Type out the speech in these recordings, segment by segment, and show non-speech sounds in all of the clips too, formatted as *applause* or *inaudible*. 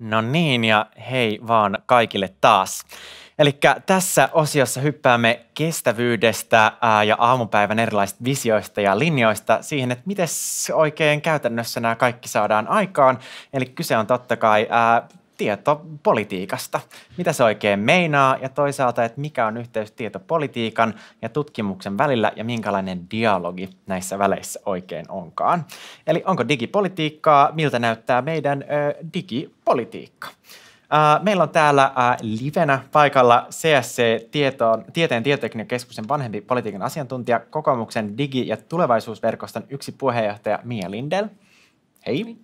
No niin ja hei vaan kaikille taas. Eli tässä osiossa hyppäämme kestävyydestä ja aamupäivän erilaisista visioista ja linjoista siihen, että miten oikein käytännössä nämä kaikki saadaan aikaan. Eli kyse on totta kai tietopolitiikasta. Mitä se oikein meinaa ja toisaalta, että mikä on yhteys tietopolitiikan ja tutkimuksen välillä ja minkälainen dialogi näissä väleissä oikein onkaan. Eli onko digipolitiikkaa, miltä näyttää meidän ö, digipolitiikka? Meillä on täällä livenä paikalla csc Tieteen tietotekniikan keskuksen vanhempi politiikan asiantuntija, kokoomuksen digi- ja tulevaisuusverkoston yksi puheenjohtaja Mia Lindel. Hei.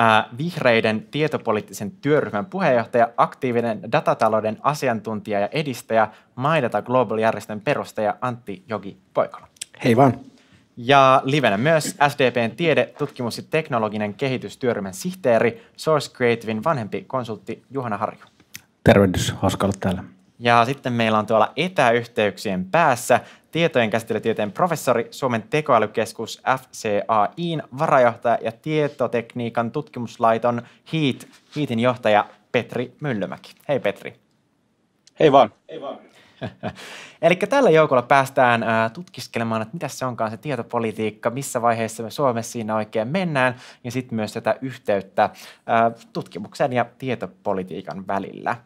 Äh, vihreiden tietopoliittisen työryhmän puheenjohtaja, aktiivinen datatalouden asiantuntija ja edistäjä, Maidata Global-järjestön perustaja Antti Jogi Poikola. Hei vaan. Ja livenä myös SDPn tiede, tutkimus ja teknologinen kehitystyöryhmän sihteeri, Source Creativein vanhempi konsultti Juhana Harju. Tervehdys, hauska olla täällä. Ja sitten meillä on tuolla etäyhteyksien päässä tietojen käsittelytieteen professori, Suomen tekoälykeskus FCAIin varajohtaja ja tietotekniikan tutkimuslaiton HEAT, HEATin johtaja Petri Myllymäki. Hei Petri. Hei vaan. Hei vaan. *laughs* Eli tällä joukolla päästään tutkiskelemaan, että mitä se onkaan se tietopolitiikka, missä vaiheessa me Suomessa siinä oikein mennään, ja sitten myös tätä yhteyttä tutkimuksen ja tietopolitiikan välillä.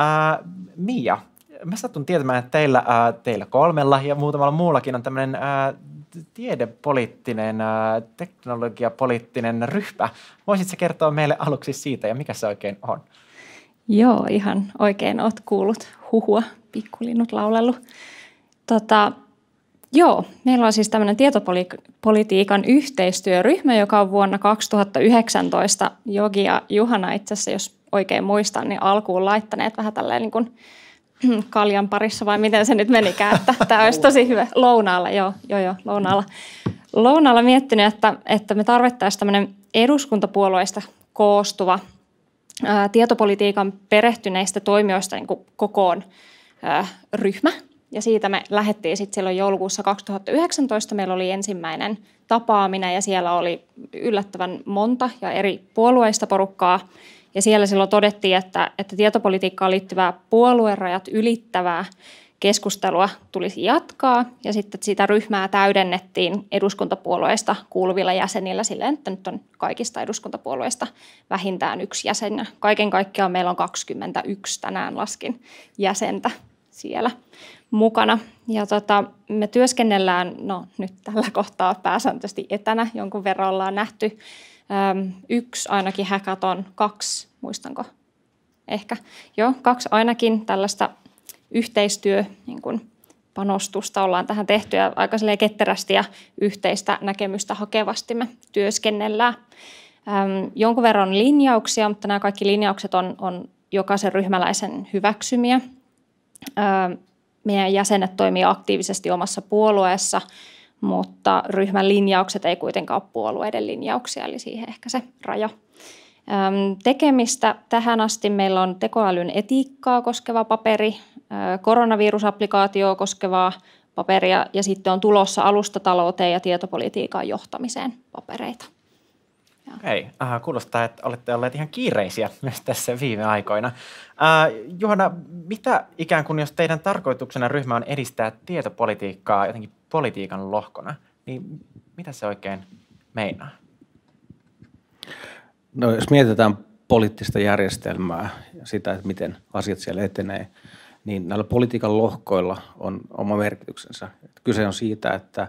Äh, Mia, mä satun tietämään, että teillä, ää, äh, teillä kolmella ja muutamalla muullakin on tämmöinen äh, tiedepoliittinen, ää, teknologiapoliittinen ryhmä. Voisitko kertoa meille aluksi siitä ja mikä se oikein on? Joo, ihan oikein oot kuullut huhua, pikkulinnut laulellut. Tota, joo, meillä on siis tämmöinen tietopolitiikan yhteistyöryhmä, joka on vuonna 2019. Jogi ja Juhana itse asiassa, jos oikein muistan, niin alkuun laittaneet vähän tälleen niin kuin mm, kaljan parissa vai miten se nyt menikään, että tämä olisi tosi hyvä lounaalla, joo, joo, joo, lounaalla. Lounaalla miettinyt, että, että me tarvittaisiin tämmöinen eduskuntapuolueista koostuva ää, tietopolitiikan perehtyneistä toimijoista niin kuin kokoon ää, ryhmä. Ja siitä me lähdettiin sitten silloin joulukuussa 2019. Meillä oli ensimmäinen tapaaminen ja siellä oli yllättävän monta ja eri puolueista porukkaa ja siellä silloin todettiin, että, että tietopolitiikkaan liittyvää puoluerajat ylittävää keskustelua tulisi jatkaa ja sitten sitä ryhmää täydennettiin eduskuntapuolueista kuuluvilla jäsenillä silleen, että nyt on kaikista eduskuntapuolueista vähintään yksi jäsen. Kaiken kaikkiaan meillä on 21 tänään laskin jäsentä siellä mukana. Ja tota, me työskennellään, no nyt tällä kohtaa pääsääntöisesti etänä, jonkun verran ollaan nähty yksi ainakin hackathon, kaksi, muistanko? Ehkä, joo, kaksi ainakin tällaista yhteistyö, niin kuin panostusta ollaan tähän tehty ja aika ketterästi ja yhteistä näkemystä hakevasti me työskennellään. Ähm, jonkun verran linjauksia, mutta nämä kaikki linjaukset on, on jokaisen ryhmäläisen hyväksymiä. Ähm, meidän jäsenet toimii aktiivisesti omassa puolueessa mutta ryhmän linjaukset ei kuitenkaan ole puolueiden linjauksia, eli siihen ehkä se raja. Tekemistä tähän asti meillä on tekoälyn etiikkaa koskeva paperi, koronavirusapplikaatioa koskevaa paperia ja sitten on tulossa alustatalouteen ja tietopolitiikan johtamiseen papereita. Okei, okay. Äh, kuulostaa, että olette olleet ihan kiireisiä *laughs* myös tässä viime aikoina. Äh, Juhana, mitä ikään kuin, jos teidän tarkoituksena ryhmä on edistää tietopolitiikkaa jotenkin politiikan lohkona, niin mitä se oikein meinaa? No jos mietitään poliittista järjestelmää ja sitä, että miten asiat siellä etenee, niin näillä politiikan lohkoilla on oma merkityksensä. Kyse on siitä, että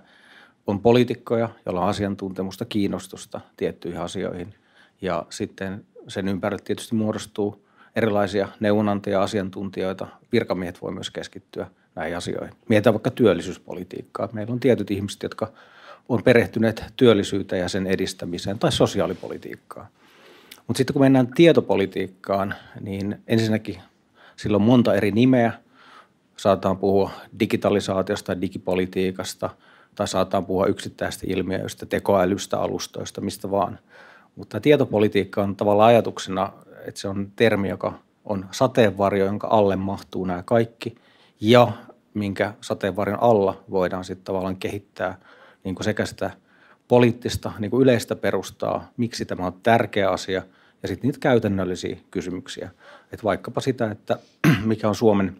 on poliitikkoja, joilla on asiantuntemusta, kiinnostusta tiettyihin asioihin. Ja sitten sen ympärille tietysti muodostuu erilaisia neuvonantajia, asiantuntijoita. Virkamiehet voi myös keskittyä – näihin asioihin. Mietitään vaikka työllisyyspolitiikkaa. Meillä on tietyt ihmiset, jotka on perehtyneet työllisyyteen ja sen edistämiseen tai sosiaalipolitiikkaan. Mutta sitten kun mennään tietopolitiikkaan, niin ensinnäkin sillä on monta eri nimeä. Saataan puhua digitalisaatiosta, digipolitiikasta tai saataan puhua yksittäisistä ilmiöistä, tekoälystä, alustoista, mistä vaan. Mutta tietopolitiikka on tavallaan ajatuksena, että se on termi, joka on sateenvarjo, jonka alle mahtuu nämä kaikki – ja minkä sateenvarjon alla voidaan sitten tavallaan kehittää niin kuin sekä sitä poliittista niin kuin yleistä perustaa, miksi tämä on tärkeä asia, ja sitten niitä käytännöllisiä kysymyksiä. Et vaikkapa sitä, että *clears throat* mikä on Suomen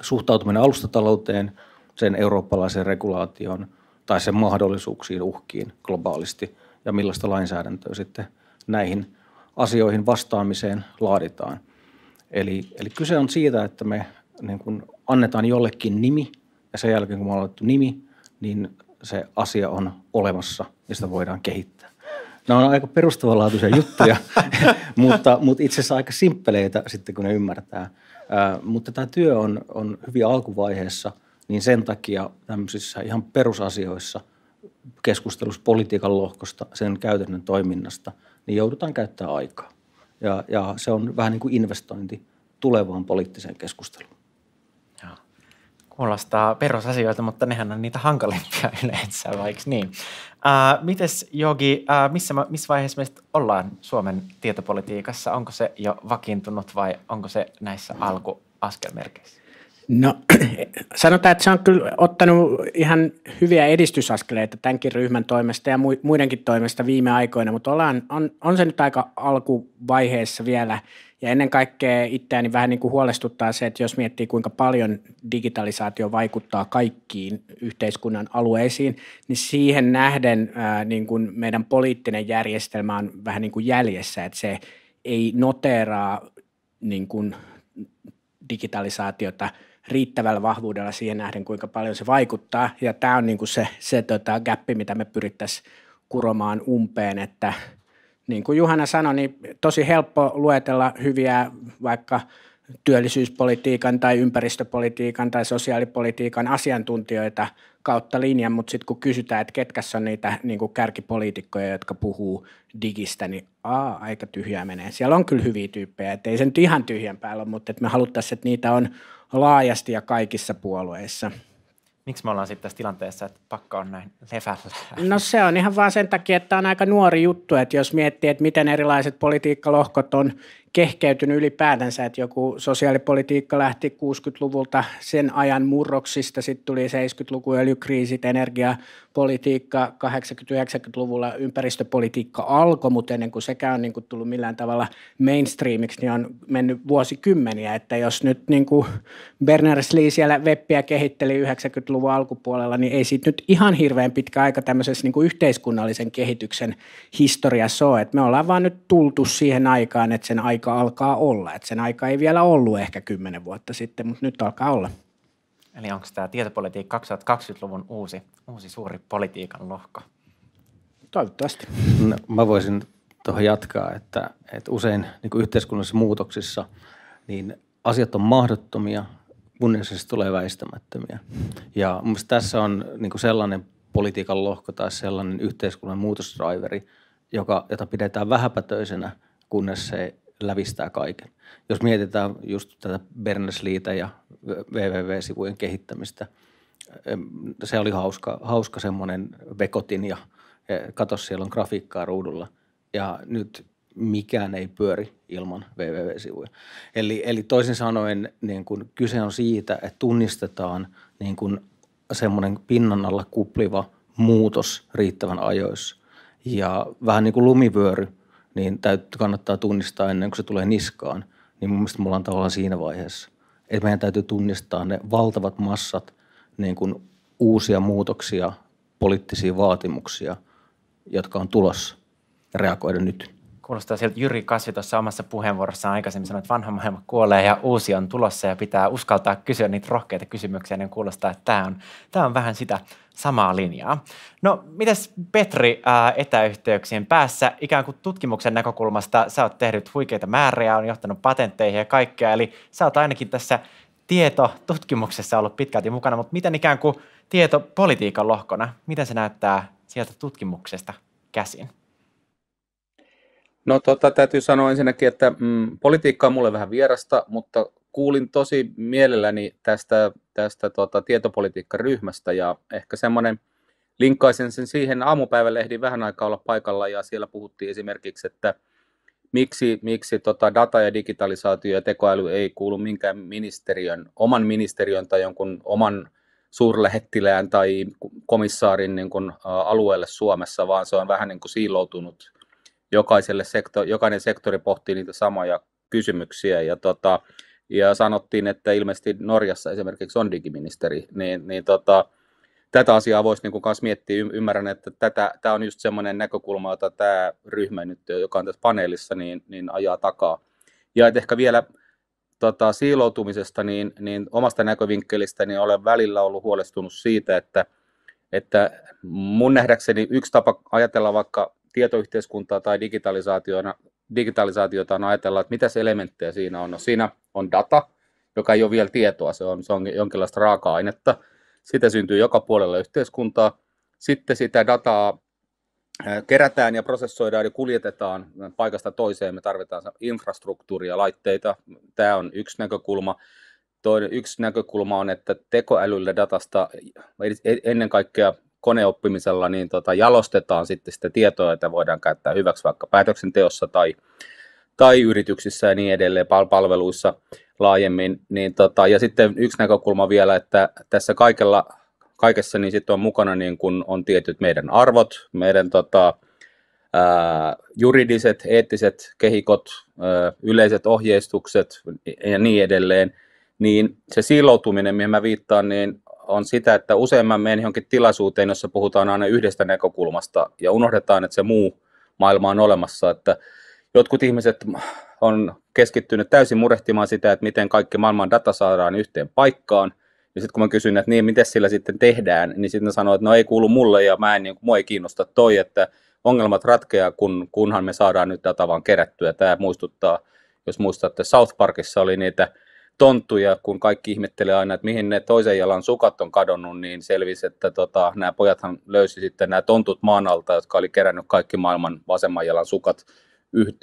suhtautuminen alustatalouteen, sen eurooppalaisen regulaation tai sen mahdollisuuksiin uhkiin globaalisti, ja millaista lainsäädäntöä sitten näihin asioihin vastaamiseen laaditaan. Eli, eli kyse on siitä, että me niin kun annetaan jollekin nimi ja sen jälkeen kun me ollaan otettu nimi, niin se asia on olemassa ja sitä voidaan kehittää. Nämä on aika perustavanlaatuisia juttuja, *laughs* mutta, mutta itse asiassa aika simppeleitä sitten kun ne ymmärtää. mutta tämä työ on, on hyvin alkuvaiheessa, niin sen takia tämmöisissä ihan perusasioissa keskustelussa politiikan lohkosta, sen käytännön toiminnasta, niin joudutaan käyttää aikaa. Ja, ja se on vähän niin kuin investointi tulevaan poliittiseen keskusteluun kuulostaa perusasioita, mutta nehän on niitä hankalimpia *laughs* yleensä, vaikka niin. Ää, mites Jogi, ää, missä, missä vaiheessa me ollaan Suomen tietopolitiikassa? Onko se jo vakiintunut vai onko se näissä alkuaskelmerkeissä? No *clears throat* sanotaan, että se on kyllä ottanut ihan hyviä edistysaskeleita tämänkin ryhmän toimesta ja muidenkin toimesta viime aikoina, mutta ollaan, on, on se nyt aika alkuvaiheessa vielä. Ja ennen kaikkea itseäni vähän niin kuin huolestuttaa se, että jos miettii kuinka paljon digitalisaatio vaikuttaa kaikkiin yhteiskunnan alueisiin, niin siihen nähden ää, niin kuin meidän poliittinen järjestelmä on vähän niin kuin jäljessä, että se ei noteraa niin kuin digitalisaatiota – riittävällä vahvuudella siihen nähden, kuinka paljon se vaikuttaa. Ja tämä on niin kuin se, se tota, gappi, mitä me pyrittäisiin kuromaan umpeen, että niin kuin Juhana sanoi, niin tosi helppo luetella hyviä vaikka työllisyyspolitiikan tai ympäristöpolitiikan tai sosiaalipolitiikan asiantuntijoita – kautta linjan, mutta sitten kun kysytään, että ketkä on niitä niin kuin kärkipoliitikkoja, jotka puhuu digistä, niin aa, aika tyhjää menee. Siellä on kyllä hyviä tyyppejä, että ei se nyt ihan tyhjän päällä ole, mutta että me haluttaisiin, että niitä on laajasti ja kaikissa puolueissa. Miksi me ollaan sitten tässä tilanteessa, että pakka on näin levällä? No se on ihan vaan sen takia, että tämä on aika nuori juttu, että jos miettii, että miten erilaiset politiikkalohkot on kehkeytynyt ylipäätänsä, että joku sosiaalipolitiikka lähti 60-luvulta sen ajan murroksista, sitten tuli 70-luku öljykriisit, energiapolitiikka, 80-90-luvulla ympäristöpolitiikka alkoi, mutta ennen kuin sekään on niin kuin tullut millään tavalla mainstreamiksi, niin on mennyt vuosikymmeniä, että jos nyt niin kuin Berners-Lee siellä webbiä kehitteli 90-luvun alkupuolella, niin ei siitä nyt ihan hirveän pitkä aika tämmöisessä niin kuin yhteiskunnallisen kehityksen historiassa ole, että me ollaan vaan nyt tultu siihen aikaan, että sen aika aika alkaa olla. Et sen aika ei vielä ollut ehkä kymmenen vuotta sitten, mutta nyt alkaa olla. Eli onko tämä tietopolitiikka 2020-luvun uusi, uusi suuri politiikan lohko? Toivottavasti. No, mä voisin tuohon jatkaa, että, että usein niin yhteiskunnallisissa muutoksissa niin asiat on mahdottomia, kunnes tulee väistämättömiä. Ja mun tässä on niin sellainen politiikan lohko tai sellainen yhteiskunnan muutosdriveri, joka, jota pidetään vähäpätöisenä, kunnes se lävistää kaiken. Jos mietitään just tätä Berners-liitä ja www-sivujen kehittämistä, se oli hauska, hauska semmoinen vekotin ja, e, katso siellä on grafiikkaa ruudulla. Ja nyt mikään ei pyöri ilman www-sivuja. Eli, eli toisin sanoen niin kun kyse on siitä, että tunnistetaan niin kun semmoinen pinnan alla kupliva muutos riittävän ajoissa. Ja vähän niin kuin lumivyöry – niin täytyy, kannattaa tunnistaa ennen kuin se tulee niskaan. Niin mun mielestä me ollaan tavallaan siinä vaiheessa. Että meidän täytyy tunnistaa ne valtavat massat niin kuin uusia muutoksia, poliittisia vaatimuksia, jotka on tulossa reagoida nyt. Kuulostaa sieltä Jyri Kasvi tuossa omassa puheenvuorossaan aikaisemmin sanoi, että vanha maailma kuolee ja uusi on tulossa ja pitää uskaltaa kysyä niitä rohkeita kysymyksiä, niin kuulostaa, että tämä on, tämä on vähän sitä – samaa linjaa. No, mitäs Petri ää, äh, etäyhteyksien päässä ikään kuin tutkimuksen näkökulmasta sä oot tehnyt huikeita määriä, on johtanut patentteihin ja kaikkea, eli sä oot ainakin tässä tieto tutkimuksessa ollut pitkälti mukana, mutta miten ikään kuin tieto politiikan lohkona, miten se näyttää sieltä tutkimuksesta käsin? No tota, täytyy sanoa ensinnäkin, että mm, politiikka on mulle vähän vierasta, mutta kuulin tosi mielelläni tästä tästä tuota, tietopolitiikkaryhmästä ja ehkä semmoinen, linkkaisen sen siihen aamupäivälehdin vähän aikaa olla paikalla ja siellä puhuttiin esimerkiksi, että miksi, miksi tota data ja digitalisaatio ja tekoäly ei kuulu minkään ministeriön, oman ministeriön tai jonkun oman suurlähettilään tai komissaarin niin kuin, alueelle Suomessa, vaan se on vähän niin kuin siiloutunut. Jokaiselle sektor, jokainen sektori pohtii niitä samoja kysymyksiä ja tota, ja sanottiin, että ilmeisesti Norjassa esimerkiksi on digiministeri, niin, niin tota, tätä asiaa voisi niin myös miettiä. Ymmärrän, että tätä, tämä on just semmoinen näkökulma, jota tämä ryhmä nyt, joka on tässä paneelissa, niin, niin ajaa takaa. Ja että ehkä vielä tota, siiloutumisesta, niin, niin omasta näkövinkkelistäni niin olen välillä ollut huolestunut siitä, että, että mun nähdäkseni yksi tapa ajatella vaikka tietoyhteiskuntaa tai digitalisaationa digitalisaatiota, on ajatella, että se elementtejä siinä on. No siinä on data, joka ei ole vielä tietoa, se on, se on jonkinlaista raaka-ainetta. Sitä syntyy joka puolella yhteiskuntaa. Sitten sitä dataa kerätään ja prosessoidaan ja kuljetetaan paikasta toiseen. Me tarvitaan infrastruktuuria, laitteita. Tämä on yksi näkökulma. Toinen, yksi näkökulma on, että tekoälyllä datasta e, ennen kaikkea koneoppimisella niin tota, jalostetaan sitten sitä tietoa, että voidaan käyttää hyväksi vaikka päätöksenteossa tai, tai yrityksissä ja niin edelleen pal- palveluissa laajemmin. Niin tota, ja sitten yksi näkökulma vielä, että tässä kaikella, kaikessa niin sitten on mukana niin kun on tietyt meidän arvot, meidän tota, ää, juridiset, eettiset kehikot, ää, yleiset ohjeistukset ja niin edelleen, niin se siiloutuminen, mihin mä viittaan, niin on sitä, että usein mä menen johonkin tilaisuuteen, jossa puhutaan aina yhdestä näkökulmasta ja unohdetaan, että se muu maailma on olemassa. Että jotkut ihmiset on keskittynyt täysin murehtimaan sitä, että miten kaikki maailman data saadaan yhteen paikkaan. Ja sitten kun mä kysyn, että niin, miten sillä sitten tehdään, niin sitten sanoo, että no ei kuulu mulle ja mä en, niin, mua ei kiinnosta toi, että ongelmat ratkeaa, kun, kunhan me saadaan nyt data vaan kerättyä. Tämä muistuttaa, jos muistatte, South Parkissa oli niitä tonttuja, kun kaikki ihmettelee aina, että mihin ne toisen jalan sukat on kadonnut, niin selvisi, että tota, nämä pojathan löysi sitten nämä tontut maan alta, jotka oli kerännyt kaikki maailman vasemman jalan sukat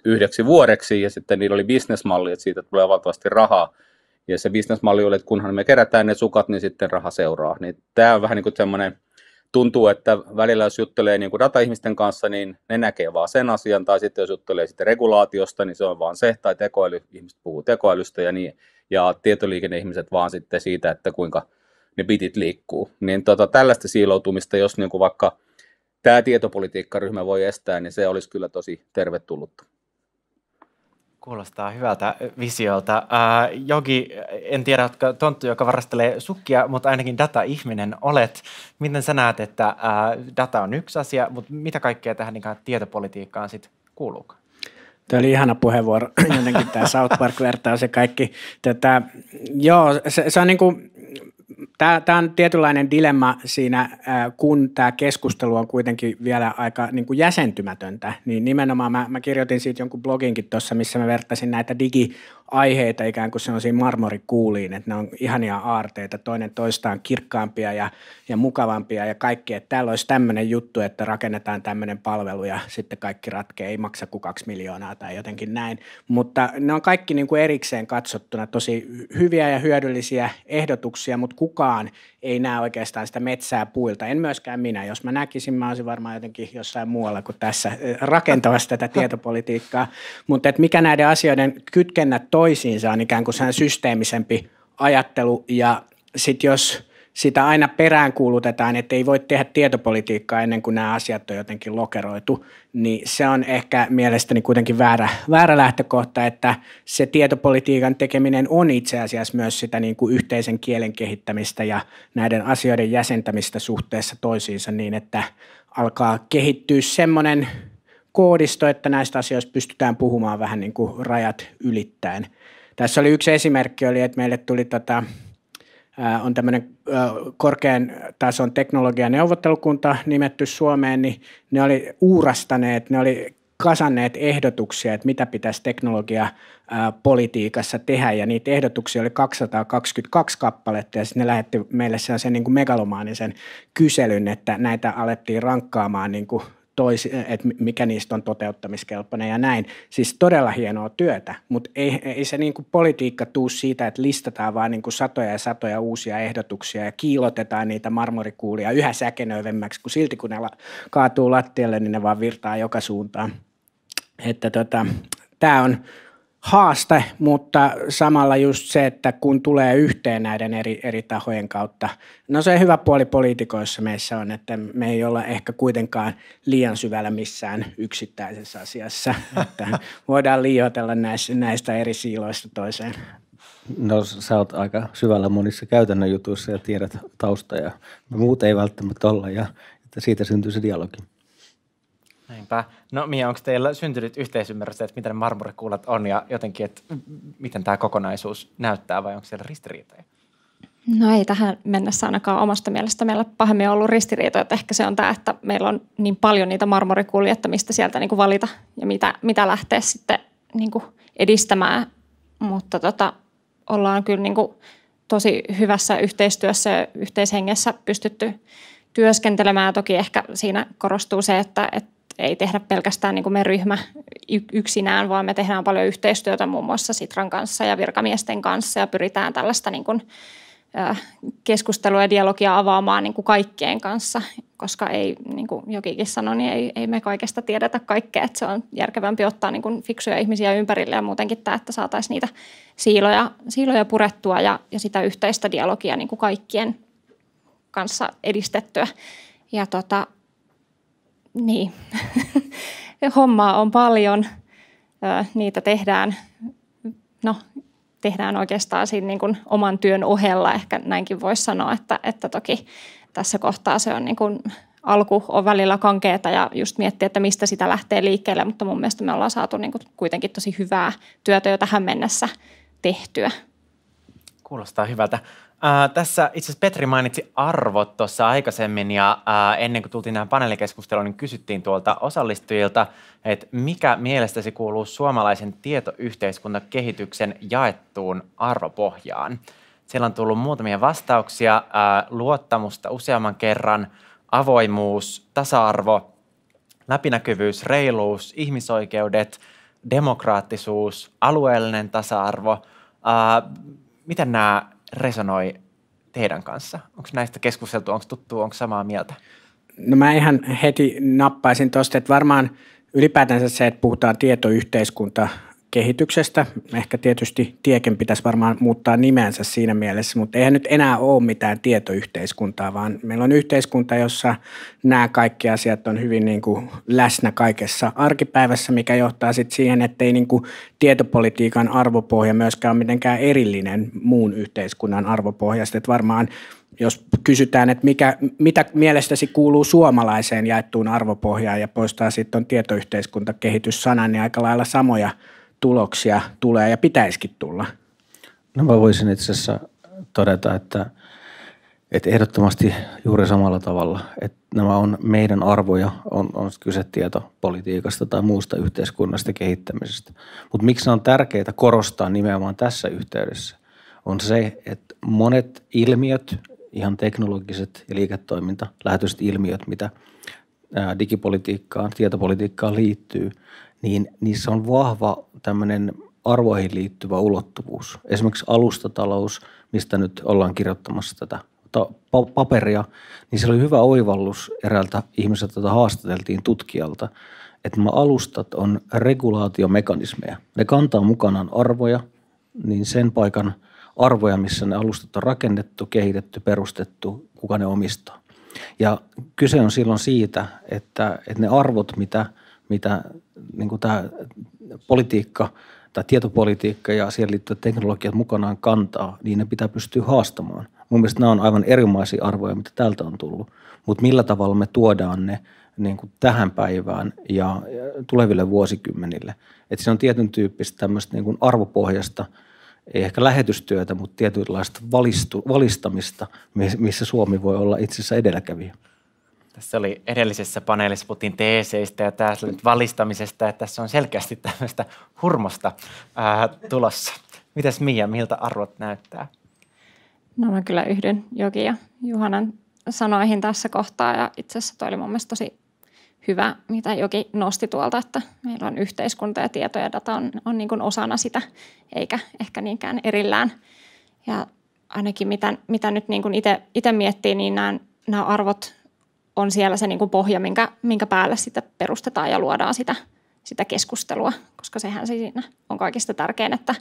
yhdeksi vuodeksi, ja sitten niillä oli bisnesmalli, että siitä tulee valtavasti rahaa, ja se bisnesmalli oli, että kunhan me kerätään ne sukat, niin sitten raha seuraa. Niin tämä on vähän niin kuin semmoinen, tuntuu, että välillä jos juttelee niin kuin dataihmisten kanssa, niin ne näkee vaan sen asian, tai sitten jos juttelee sitten regulaatiosta, niin se on vaan se, tai tekoäly, ihmiset puhuu tekoälystä ja niin ja tietoliikenneihmiset vaan sitten siitä, että kuinka ne bitit liikkuu. Niin tota, tällaista siiloutumista, jos niin kuin vaikka tämä tietopolitiikkaryhmä voi estää, niin se olisi kyllä tosi tervetullutta. Kuulostaa hyvältä visiolta. Äh, Jogi, en tiedä, oletko tonttu, joka varastelee sukkia, mutta ainakin data-ihminen olet. Miten sä näet, että äh, data on yksi asia, mutta mitä kaikkea tähän niin tietopolitiikkaan sitten kuuluukaan? Tämä oli ihana puheenvuoro, *clears throat* jotenkin tämä South Park-vertaus ja kaikki. Tätä, joo, se, se on niin kuin, tämä, tämä on tietynlainen dilemma siinä, kun tämä keskustelu on kuitenkin vielä aika niin kuin jäsentymätöntä, niin nimenomaan mä, mä kirjoitin siitä jonkun bloginkin tuossa, missä mä vertaisin näitä digi aiheita ikään kuin sellaisiin marmorikuuliin, että ne on ihania aarteita, toinen toistaan kirkkaampia ja, ja mukavampia ja kaikki, että täällä olisi tämmöinen juttu, että rakennetaan tämmöinen palvelu ja sitten kaikki ratkee, ei maksa kuin kaksi miljoonaa tai jotenkin näin, mutta ne on kaikki niin kuin erikseen katsottuna tosi hyviä ja hyödyllisiä ehdotuksia, mutta kukaan ei näe oikeastaan sitä metsää puilta. En myöskään minä. Jos mä näkisin, mä olisin varmaan jotenkin jossain muualla kuin tässä rakentavassa tätä *laughs* tietopolitiikkaa. Mutta että mikä näiden asioiden kytkennät toisiinsa on ikään kuin sehän systeemisempi ajattelu ja sitten jos – sitä aina peräänkuulutetaan, että ei voi tehdä tietopolitiikkaa ennen kuin nämä asiat on jotenkin lokeroitu, niin se on ehkä mielestäni kuitenkin väärä, väärä lähtökohta, että se tietopolitiikan tekeminen on itse asiassa myös sitä niin kuin yhteisen kielen kehittämistä ja näiden asioiden jäsentämistä suhteessa toisiinsa niin, että alkaa kehittyä semmoinen koodisto, että näistä asioista pystytään puhumaan vähän niin kuin rajat ylittäen. Tässä oli yksi esimerkki, oli, että meille tuli tota, on tämmöinen korkean tason teknologianeuvottelukunta nimetty Suomeen, niin ne oli uurastaneet, ne oli kasanneet ehdotuksia, että mitä pitäisi teknologiapolitiikassa tehdä ja niitä ehdotuksia oli 222 kappaletta ja sitten ne lähetti meille sellaisen niin kuin megalomaanisen kyselyn, että näitä alettiin rankkaamaan niin kuin toisi, että mikä niistä on toteuttamiskelpoinen ja näin. Siis todella hienoa työtä, mutta ei, ei se niin kuin politiikka tuu siitä, että listataan vaan niin kuin satoja ja satoja uusia ehdotuksia ja kiilotetaan niitä marmorikuulia yhä säkenöivemmäksi, kun silti kun ne la- kaatuu lattialle, niin ne vaan virtaa joka suuntaan. Että tota, tämä on haaste, mutta samalla just se, että kun tulee yhteen näiden eri, eri tahojen kautta. No se hyvä puoli poliitikoissa meissä on, että me ei olla ehkä kuitenkaan liian syvällä missään yksittäisessä asiassa. *laughs* Että voidaan liioitella näistä, näistä eri siiloista toiseen. No sä oot aika syvällä monissa käytännön jutuissa ja tiedät tausta ja no, muut ei välttämättä olla ja että siitä syntyy se dialogi. Näinpä. No Mia, onko teillä syntynyt yhteisymmärrystä, että mitä ne marmorikuulat on ja jotenkin, että miten tämä kokonaisuus näyttää vai onko siellä ristiriitoja? No ei tähän mennessä ainakaan omasta mielestä meillä pahemmin on ollut ristiriitoja. Että ehkä se on tämä, että meillä on niin paljon niitä marmorikuulia, että mistä sieltä niin kuin valita ja mitä, mitä lähteä sitten niin kuin edistämään. Mutta tota, ollaan kyllä niin kuin tosi hyvässä yhteistyössä ja yhteishengessä pystytty työskentelemään. Toki ehkä siinä korostuu se, että, että ei tehdä pelkästään niin kuin me ryhmä yksinään, vaan me tehdään paljon yhteistyötä muun muassa Sitran kanssa ja virkamiesten kanssa ja pyritään tällaista niin kuin, keskustelua ja dialogia avaamaan niin kuin kaikkien kanssa, koska ei, niin kuin Jokikin sanoi, niin ei, ei me kaikesta tiedetä kaikkea, että se on järkevämpi ottaa niin kuin fiksuja ihmisiä ympärille ja muutenkin tämä, että saataisiin niitä siiloja, siiloja purettua ja, ja sitä yhteistä dialogia niin kuin kaikkien kanssa edistettyä. Ja tota, niin, *laughs* hommaa on paljon. Niitä tehdään, no, tehdään oikeastaan siinä niin kuin oman työn ohella, ehkä näinkin voisi sanoa, että, että toki tässä kohtaa se on niin kuin alku on välillä kankeeta ja just miettiä, että mistä sitä lähtee liikkeelle, mutta mun mielestä me ollaan saatu niin kuin kuitenkin tosi hyvää työtä jo tähän mennessä tehtyä. Kuulostaa hyvältä tässä itse asiassa Petri mainitsi arvot tuossa aikaisemmin ja äh, ennen kuin tultiin tähän paneelikeskusteluun, niin kysyttiin tuolta osallistujilta, että mikä mielestäsi kuuluu suomalaisen tietoyhteiskuntakehityksen jaettuun arvopohjaan. Siellä on tullut muutamia vastauksia, äh, luottamusta useamman kerran, avoimuus, tasa-arvo, läpinäkyvyys, reiluus, ihmisoikeudet, demokraattisuus, alueellinen tasa-arvo. Äh, miten nämä resonoi teidän kanssa? Onko näistä keskusteltu, onko tuttu, onko samaa mieltä? No mä ihan heti nappaisin tuosta, että varmaan ylipäätänsä se, että puhutaan tietoyhteiskunta kehityksestä. Ehkä tietysti tieken pitäisi varmaan muuttaa nimensä siinä mielessä, mutta eihän nyt enää ole mitään tietoyhteiskuntaa, vaan meillä on yhteiskunta, jossa nämä kaikki asiat on hyvin niin kuin läsnä kaikessa arkipäivässä, mikä johtaa sitten siihen, että ei niin kuin tietopolitiikan arvopohja myöskään ole mitenkään erillinen muun yhteiskunnan arvopohjasta. Että varmaan jos kysytään, että mikä, mitä mielestäsi kuuluu suomalaiseen jaettuun arvopohjaan ja poistaa sitten on tietoyhteiskuntakehityssana, niin aika lailla samoja – tuloksia tulee ja pitäisikin tulla? No mä voisin itse asiassa todeta, että, että ehdottomasti juuri samalla tavalla, että nämä on meidän arvoja, on, on kyse tietopolitiikasta tai muusta yhteiskunnasta kehittämisestä. Mutta miksi on tärkeää korostaa nimenomaan tässä yhteydessä, on se, että monet ilmiöt, ihan teknologiset ja liiketoiminta, lähetyiset ilmiöt, mitä digipolitiikkaan, tietopolitiikkaan liittyy, niin niissä on vahva tämmöinen arvoihin liittyvä ulottuvuus. Esimerkiksi alustatalous, mistä nyt ollaan kirjoittamassa tätä paperia, niin se oli hyvä oivallus eräältä ihmiseltä, jota haastateltiin tutkijalta, että nämä alustat on regulaatiomekanismeja. Ne kantaa mukanaan arvoja, niin sen paikan arvoja, missä ne alustat on rakennettu, kehitetty, perustettu, kuka ne omistaa. Ja kyse on silloin siitä, että, että ne arvot, mitä – mitä niin tämä politiikka tai tietopolitiikka ja siihen liittyvät teknologiat mukanaan kantaa, niin ne pitää pystyä haastamaan. Mun mielestä nämä on aivan erilaisia arvoja, mitä täältä on tullut. Mutta millä tavalla me tuodaan ne niin kuin tähän päivään ja tuleville vuosikymmenille. Että se on tietyn tyyppistä tämmöistä niin kuin arvopohjasta, ei ehkä lähetystyötä, mutta tietynlaista valistu, valistamista, missä Suomi voi olla itsessä edelläkävijä. Tässä oli edellisessä paneelissa Putin teeseistä ja tässä nyt valistamisesta, että tässä on selkeästi tämmöistä hurmosta ää, tulossa. Mitäs Mia, miltä arvot näyttää? No mä kyllä yhdyn Joki ja Juhanan sanoihin tässä kohtaa ja itse asiassa toi oli mun mielestä tosi hyvä, mitä Joki nosti tuolta, että meillä on yhteiskunta ja tieto ja data on, on niin kuin osana sitä, eikä ehkä niinkään erillään. Ja ainakin mitä, mitä nyt niin itse miettii, niin nämä, nämä arvot on siellä se niin kuin pohja, minkä, minkä päälle sitä perustetaan ja luodaan sitä, sitä keskustelua, koska sehän siinä on kaikista tärkein, että,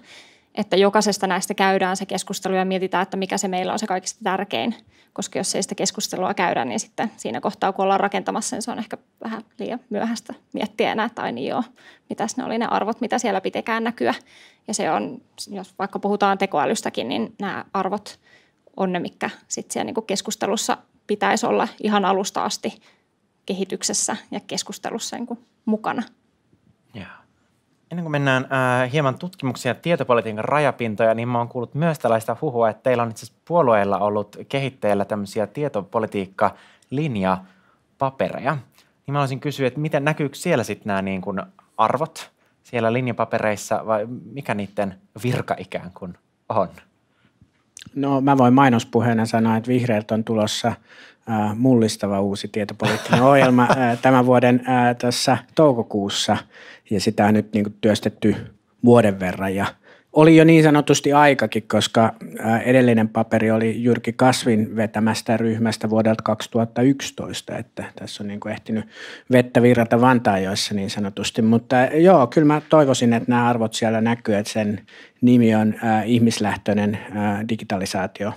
että jokaisesta näistä käydään se keskustelu ja mietitään, että mikä se meillä on se kaikista tärkein, koska jos ei sitä keskustelua käydä, niin sitten siinä kohtaa, kun ollaan rakentamassa, niin se on ehkä vähän liian myöhäistä miettiä enää, tai niin joo, mitäs ne oli ne arvot, mitä siellä pitekään näkyä. Ja se on, jos vaikka puhutaan tekoälystäkin, niin nämä arvot on ne, mitkä sitten siellä niin keskustelussa pitäisi olla ihan alusta asti kehityksessä ja keskustelussa niin kuin mukana. Ja. Ennen kuin mennään äh, hieman tutkimuksia ja tietopolitiikan rajapintoja, niin mä oon kuullut myös tällaista huhua, että teillä on itse asiassa puolueella ollut kehitteillä tämmöisiä tietopolitiikka-linjapapereja. Niin mä olisin kysyä, että miten näkyykö siellä sitten nämä niin kuin arvot siellä linjapapereissa vai mikä niiden virka ikään kuin on? No mä voin mainospuheena sanoa, että vihreät on tulossa äh, mullistava uusi tietopoliittinen *laughs* ohjelma äh, tämän vuoden äh, tässä toukokuussa ja sitä on nyt niin kuin, työstetty vuoden verran ja oli jo niin sanotusti aikakin, koska äh, edellinen paperi oli Jyrki Kasvin vetämästä ryhmästä vuodelta 2011, että tässä on niin kuin ehtinyt vettä virrata Vantaajoissa niin sanotusti. Mutta äh, joo, kyllä mä toivoisin, että nämä arvot siellä näkyy, että sen nimi on äh, ihmislähtöinen digitalisaatio.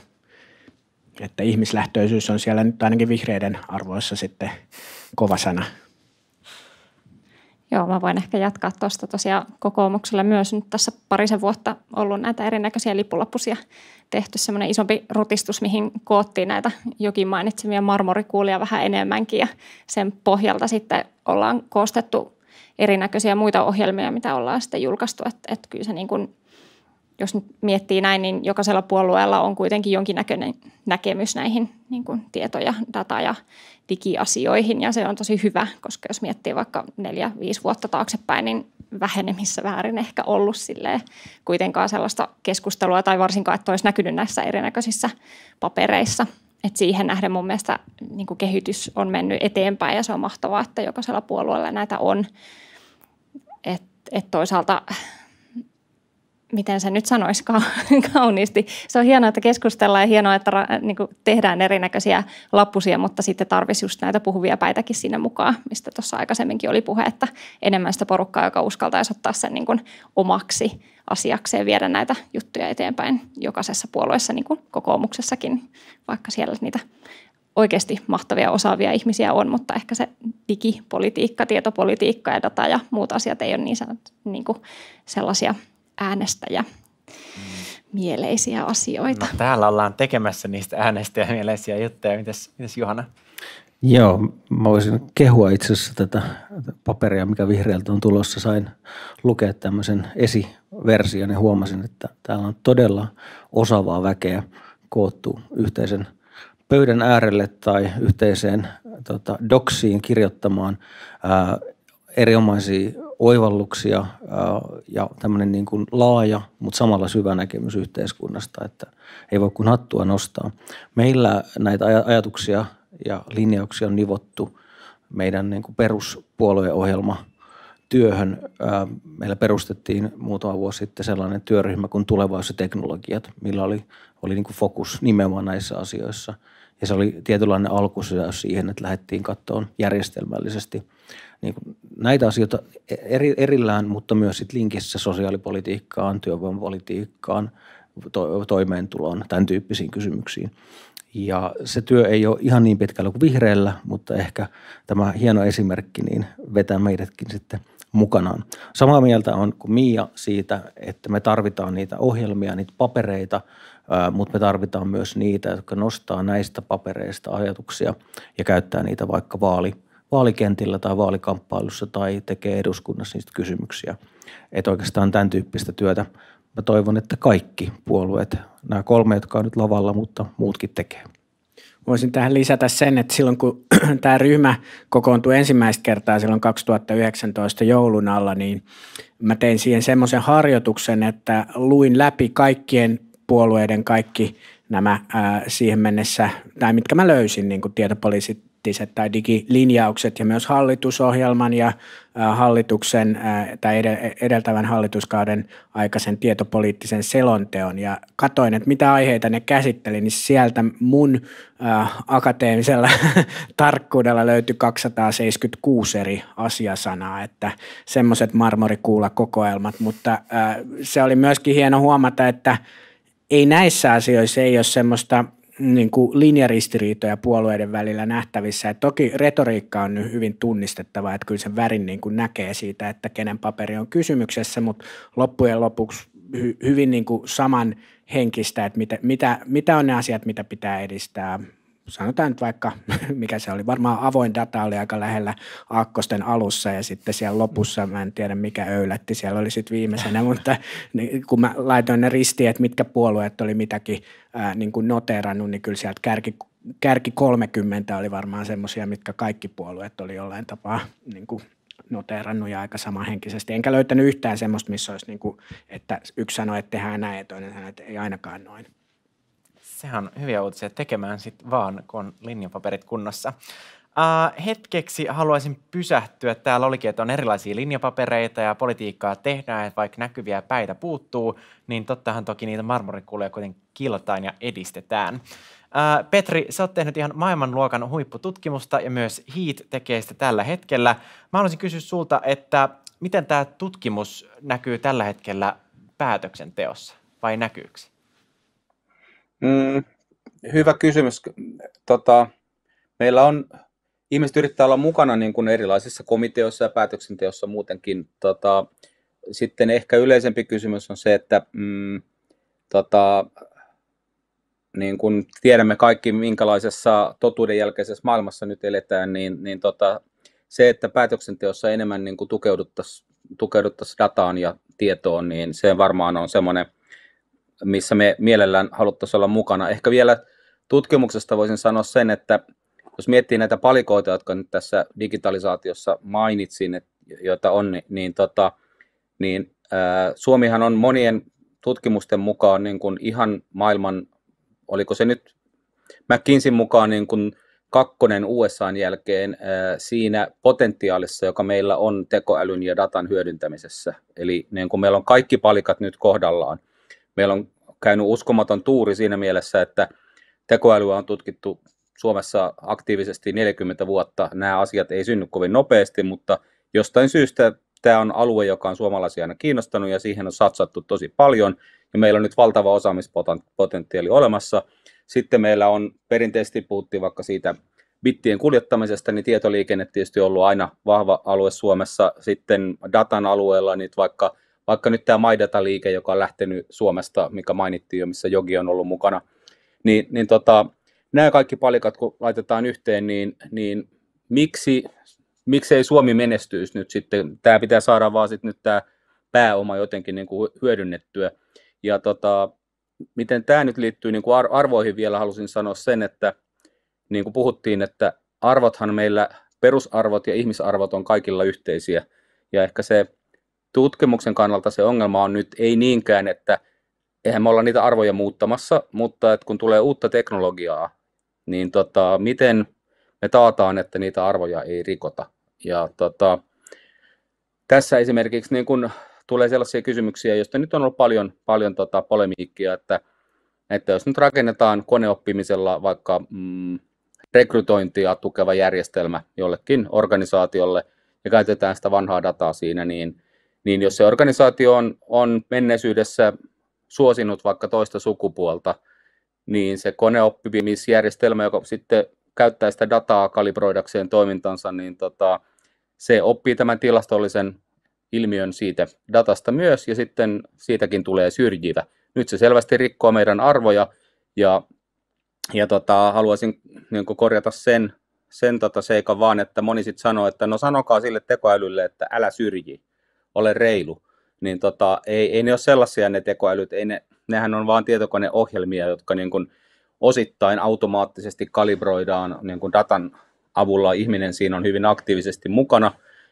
Että ihmislähtöisyys on siellä nyt ainakin vihreiden arvoissa sitten kova sana. Joo, mä voin ehkä jatkaa tuosta tosiaan kokoomukselle myös nyt tässä parisen vuotta ollut näitä erinäköisiä lipulapusia tehty semmoinen isompi rutistus, mihin koottiin näitä jokin mainitsemia marmorikuulia vähän enemmänkin ja sen pohjalta sitten ollaan koostettu erinäköisiä muita ohjelmia, mitä ollaan sitten julkaistu, että, että kyllä se niin kuin jos nyt miettii näin, niin jokaisella puolueella on kuitenkin jonkinnäköinen näkemys näihin niin kuin tietoja, ja data- ja digiasioihin, ja se on tosi hyvä, koska jos miettii vaikka neljä, viisi vuotta taaksepäin, niin vähenemissä väärin ehkä ollut sille kuitenkaan sellaista keskustelua, tai varsinkaan, että olisi näkynyt näissä erinäköisissä papereissa. Et siihen nähden mun mielestä niin kuin kehitys on mennyt eteenpäin, ja se on mahtavaa, että jokaisella puolueella näitä on. Et, et toisaalta miten se nyt sanoiskaan *laughs* kauniisti. Se on hienoa, että keskustellaan ja hienoa, että ra, niin kuin tehdään erinäköisiä lappusia, mutta sitten tarvisi just näitä puhuvia päitäkin sinne mukaan, mistä tuossa aikaisemminkin oli puhe, että enemmän sitä porukkaa, joka uskaltaisi ottaa sen niin kuin omaksi asiakseen viedä näitä juttuja eteenpäin jokaisessa puolueessa, niin kuin kokoomuksessakin, vaikka siellä niitä oikeasti mahtavia osaavia ihmisiä on, mutta ehkä se digipolitiikka, tietopolitiikka ja data ja muut asiat ei ole niin, sanottu, niin kuin sellaisia – äänestäjä mieleisiä asioita. No, täällä ollaan tekemässä niistä äänestäjämieleisiä juttuja. Mites, mites Juhana? Joo, mä voisin kehua itse asiassa tätä paperia, mikä vihreältä on tulossa. Sain lukea tämmöisen esiversion ja huomasin, että täällä on todella osaavaa väkeä koottu yhteisen pöydän äärelle tai yhteiseen tota, doksiin kirjoittamaan ää, erinomaisia oivalluksia äh, ja tämmöinen niin kuin laaja, mutta samalla syvä näkemys yhteiskunnasta, että ei voi kuin hattua nostaa. Meillä näitä ajatuksia ja linjauksia on nivottu meidän niin kuin peruspuolueohjelma työhön. Äh, meillä perustettiin muutama vuosi sitten sellainen työryhmä kuin Tulevaisuus teknologiat, millä oli, oli niin kuin fokus nimenomaan näissä asioissa. Ja se oli tietynlainen alkusyöys siihen, että lähdettiin kattoon järjestelmällisesti – niin kuin näitä asioita eri, erillään, mutta myös sit linkissä sosiaalipolitiikkaan, työvoimapolitiikkaan, to, toimeentuloon, tämän tyyppisiin kysymyksiin. Ja se työ ei ole ihan niin pitkällä kuin vihreällä, mutta ehkä tämä hieno esimerkki niin vetää meidätkin sitten mukanaan. Samaa mieltä on kuin Mia siitä, että me tarvitaan niitä ohjelmia, niitä papereita, mutta me tarvitaan myös niitä, jotka nostaa näistä papereista ajatuksia ja käyttää niitä vaikka vaali – vaalikentillä tai vaalikamppailussa tai tekee eduskunnassa niistä kysymyksiä. Että oikeastaan tämän tyyppistä työtä mä toivon, että kaikki puolueet, nämä kolme, jotka on nyt lavalla, mutta muutkin tekee. Voisin tähän lisätä sen, että silloin kun *clears throat* tämä ryhmä kokoontui ensimmäistä kertaa silloin 2019 joulun alla, niin mä tein siihen semmoisen harjoituksen, että luin läpi kaikkien puolueiden kaikki nämä äh, siihen mennessä, tai mitkä mä löysin, niin kuin tietopoliisit poliittiset tai digilinjaukset ja myös hallitusohjelman ja hallituksen tai edeltävän hallituskauden aikaisen tietopoliittisen selonteon ja katoin, että mitä aiheita ne käsitteli, niin sieltä mun akateemisella *laughs* tarkkuudella löytyi 276 eri asiasanaa, että semmoiset marmorikuulakokoelmat, kokoelmat, mutta se oli myöskin hieno huomata, että ei näissä asioissa ei ole semmoista – niin kuin linjaristiriitoja puolueiden välillä nähtävissä. Et toki retoriikka on nyt hyvin tunnistettava, että kyllä sen värin niin kuin näkee siitä, että kenen paperi on kysymyksessä, mutta loppujen lopuksi hy, hyvin niin kuin saman henkistä, että mitä, mitä, mitä on ne asiat, mitä pitää edistää – sanotaan nyt vaikka, *laughs* mikä se oli, varmaan avoin data oli aika lähellä Aakkosten alussa ja sitten siellä lopussa, mä en tiedä mikä öylätti siellä oli sitten viimeisenä, *laughs* mutta niin kun mä laitoin ne ristiin, että mitkä puolueet oli mitäkin ää, niin kuin noteerannut, niin kyllä sieltä kärki, kärki 30 oli varmaan semmoisia, mitkä kaikki puolueet oli jollain tapaa niin kuin noteerannut ja aika samanhenkisesti. Enkä löytänyt yhtään semmoista, missä olisi niin kuin, että yksi sanoi, että tehdään näin ja toinen sanoi, että ei ainakaan noin sehän on hyviä uutisia tekemään sit vaan, kun on linjapaperit kunnossa. Uh, hetkeksi haluaisin pysähtyä. Täällä olikin, että on erilaisia linjapapereita ja politiikkaa tehdään, että vaikka näkyviä päitä puuttuu, niin tottahan toki niitä marmorikuluja kuitenkin kilotaan ja edistetään. Uh, Petri, sä oot tehnyt ihan maailmanluokan huippututkimusta ja myös Heat tekee sitä tällä hetkellä. Mä haluaisin kysyä sulta, että miten tämä tutkimus näkyy tällä hetkellä päätöksenteossa vai näkyykö Mm, hyvä kysymys. Tota, meillä on, ihmiset yrittää olla mukana niin kuin erilaisissa komiteoissa ja päätöksenteossa muutenkin. Tota, sitten ehkä yleisempi kysymys on se, että mm, tota, niin kuin tiedämme kaikki, minkälaisessa totuuden jälkeisessä maailmassa nyt eletään, niin, niin tota, se, että päätöksenteossa enemmän niin kuin tukeuduttaisiin tukeuduttaisi dataan ja tietoon, niin se varmaan on semmoinen – missä me mielellään haluttaisiin olla mukana. Ehkä vielä tutkimuksesta voisin sanoa sen, että jos miettii näitä palikoita, jotka nyt tässä digitalisaatiossa mainitsin, että joita on, niin, niin, tota, niin ää, Suomihan on monien tutkimusten mukaan niin kuin ihan maailman, oliko se nyt McKinseyn mukaan niin kuin kakkonen USAn jälkeen ää, siinä potentiaalissa, joka meillä on tekoälyn ja datan hyödyntämisessä. Eli niin kuin meillä on kaikki palikat nyt kohdallaan – meillä on käynyt uskomaton tuuri siinä mielessä, että tekoälyä on tutkittu Suomessa aktiivisesti 40 vuotta. Nämä asiat ei synny kovin nopeasti, mutta jostain syystä tämä on alue, joka on suomalaisia aina kiinnostanut ja siihen on satsattu tosi paljon. Ja meillä on nyt valtava osaamispotentiaali olemassa. Sitten meillä on perinteisesti puhuttiin vaikka siitä bittien kuljettamisesta, niin tietoliikenne tietysti on ollut aina vahva alue Suomessa. Sitten datan alueella, niin vaikka vaikka nyt tämä mydata liike joka on lähtenyt Suomesta, mikä mainittiin jo, missä Jogi on ollut mukana, niin, niin tota, nämä kaikki palikat, kun laitetaan yhteen, niin, niin miksi, miksei Suomi menestyisi nyt sitten? Tämä pitää saada vaan sitten nyt tämä pääoma jotenkin niin kuin hyödynnettyä. Ja tota, miten tämä nyt liittyy niin kuin arvoihin vielä, halusin sanoa sen, että niin kuin puhuttiin, että arvothan meillä, perusarvot ja ihmisarvot on kaikilla yhteisiä. Ja ehkä se tutkimuksen kannalta se ongelma on nyt ei niinkään, että eihän me olla niitä arvoja muuttamassa, mutta että kun tulee uutta teknologiaa, niin tota, miten me taataan, että niitä arvoja ei rikota. Ja tota, tässä esimerkiksi niin kun tulee sellaisia kysymyksiä, joista nyt on ollut paljon, paljon tota polemiikkia, että, että jos nyt rakennetaan koneoppimisella vaikka mm, rekrytointia tukeva järjestelmä jollekin organisaatiolle ja käytetään sitä vanhaa dataa siinä, niin niin jos se organisaatio on, on menneisyydessä suosinut vaikka toista sukupuolta, niin se koneoppimisjärjestelmä, joka sitten käyttää sitä dataa kalibroidakseen toimintansa, niin tota, se oppii tämän tilastollisen ilmiön siitä datasta myös, ja sitten siitäkin tulee syrjivä. Nyt se selvästi rikkoo meidän arvoja, ja, ja tota, haluaisin niin korjata sen, sen tota seikan vaan, että moni sitten sanoo, että no sanokaa sille tekoälylle, että älä syrji ole reilu. Niin tota, ei, ei ne ole sellaisia ne tekoälyt, ei ne, nehän on vaan tietokoneohjelmia, jotka niin kuin osittain automaattisesti kalibroidaan niin kuin datan avulla, ihminen siinä on hyvin aktiivisesti mukana,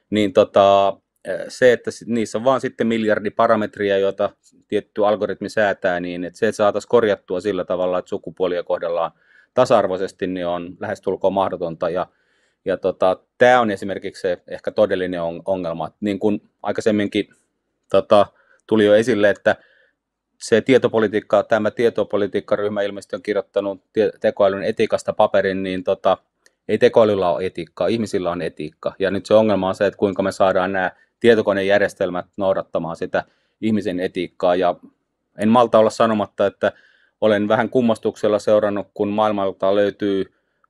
niin tota, eh, se, että niissä on vaan sitten miljardi parametria, joita tietty algoritmi säätää, niin että se, että saataisiin korjattua sillä tavalla, että sukupuolia kohdellaan tasa-arvoisesti, niin on lähestulkoon mahdotonta. Ja ja tota, tämä on esimerkiksi se ehkä todellinen ongelma. Niin kuin aikaisemminkin tota, tuli jo esille, että se tietopolitiikka, tämä tietopolitiikkaryhmä ilmeisesti on kirjoittanut tekoälyn etiikasta paperin, niin tota, ei tekoälyllä ole etiikkaa, ihmisillä on etiikka. Ja nyt se ongelma on se, että kuinka me saadaan nämä tietokonejärjestelmät noudattamaan sitä ihmisen etiikkaa. Ja en malta olla sanomatta, että olen vähän kummastuksella seurannut, kun maailmalta löytyy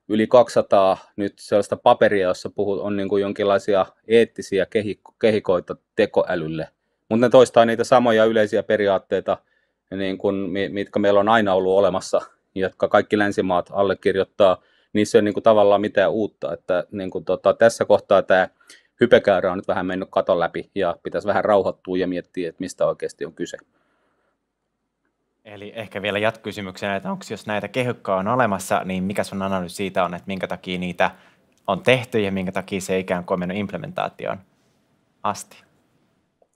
yli 200 nyt sellaista paperia, jossa puhut, on niin kuin jonkinlaisia eettisiä kehikoita tekoälylle. Mutta ne toistaa niitä samoja yleisiä periaatteita, niin kuin, mitkä meillä on aina ollut olemassa, jotka kaikki länsimaat allekirjoittaa. Niissä ei ole niin kuin, tavallaan mitään uutta. Että, niin kuin, tota, tässä kohtaa tämä hypekäyrä on nyt vähän mennyt katon läpi ja pitäisi vähän rauhoittua ja miettiä, että mistä oikeasti on kyse. Eli ehkä vielä jatkokysymyksenä, että onko jos näitä kehykkoja on olemassa, niin mikä sun analyysi siitä on, että minkä takia niitä on tehty ja minkä takia se ikään kuin on mennyt implementaatioon asti?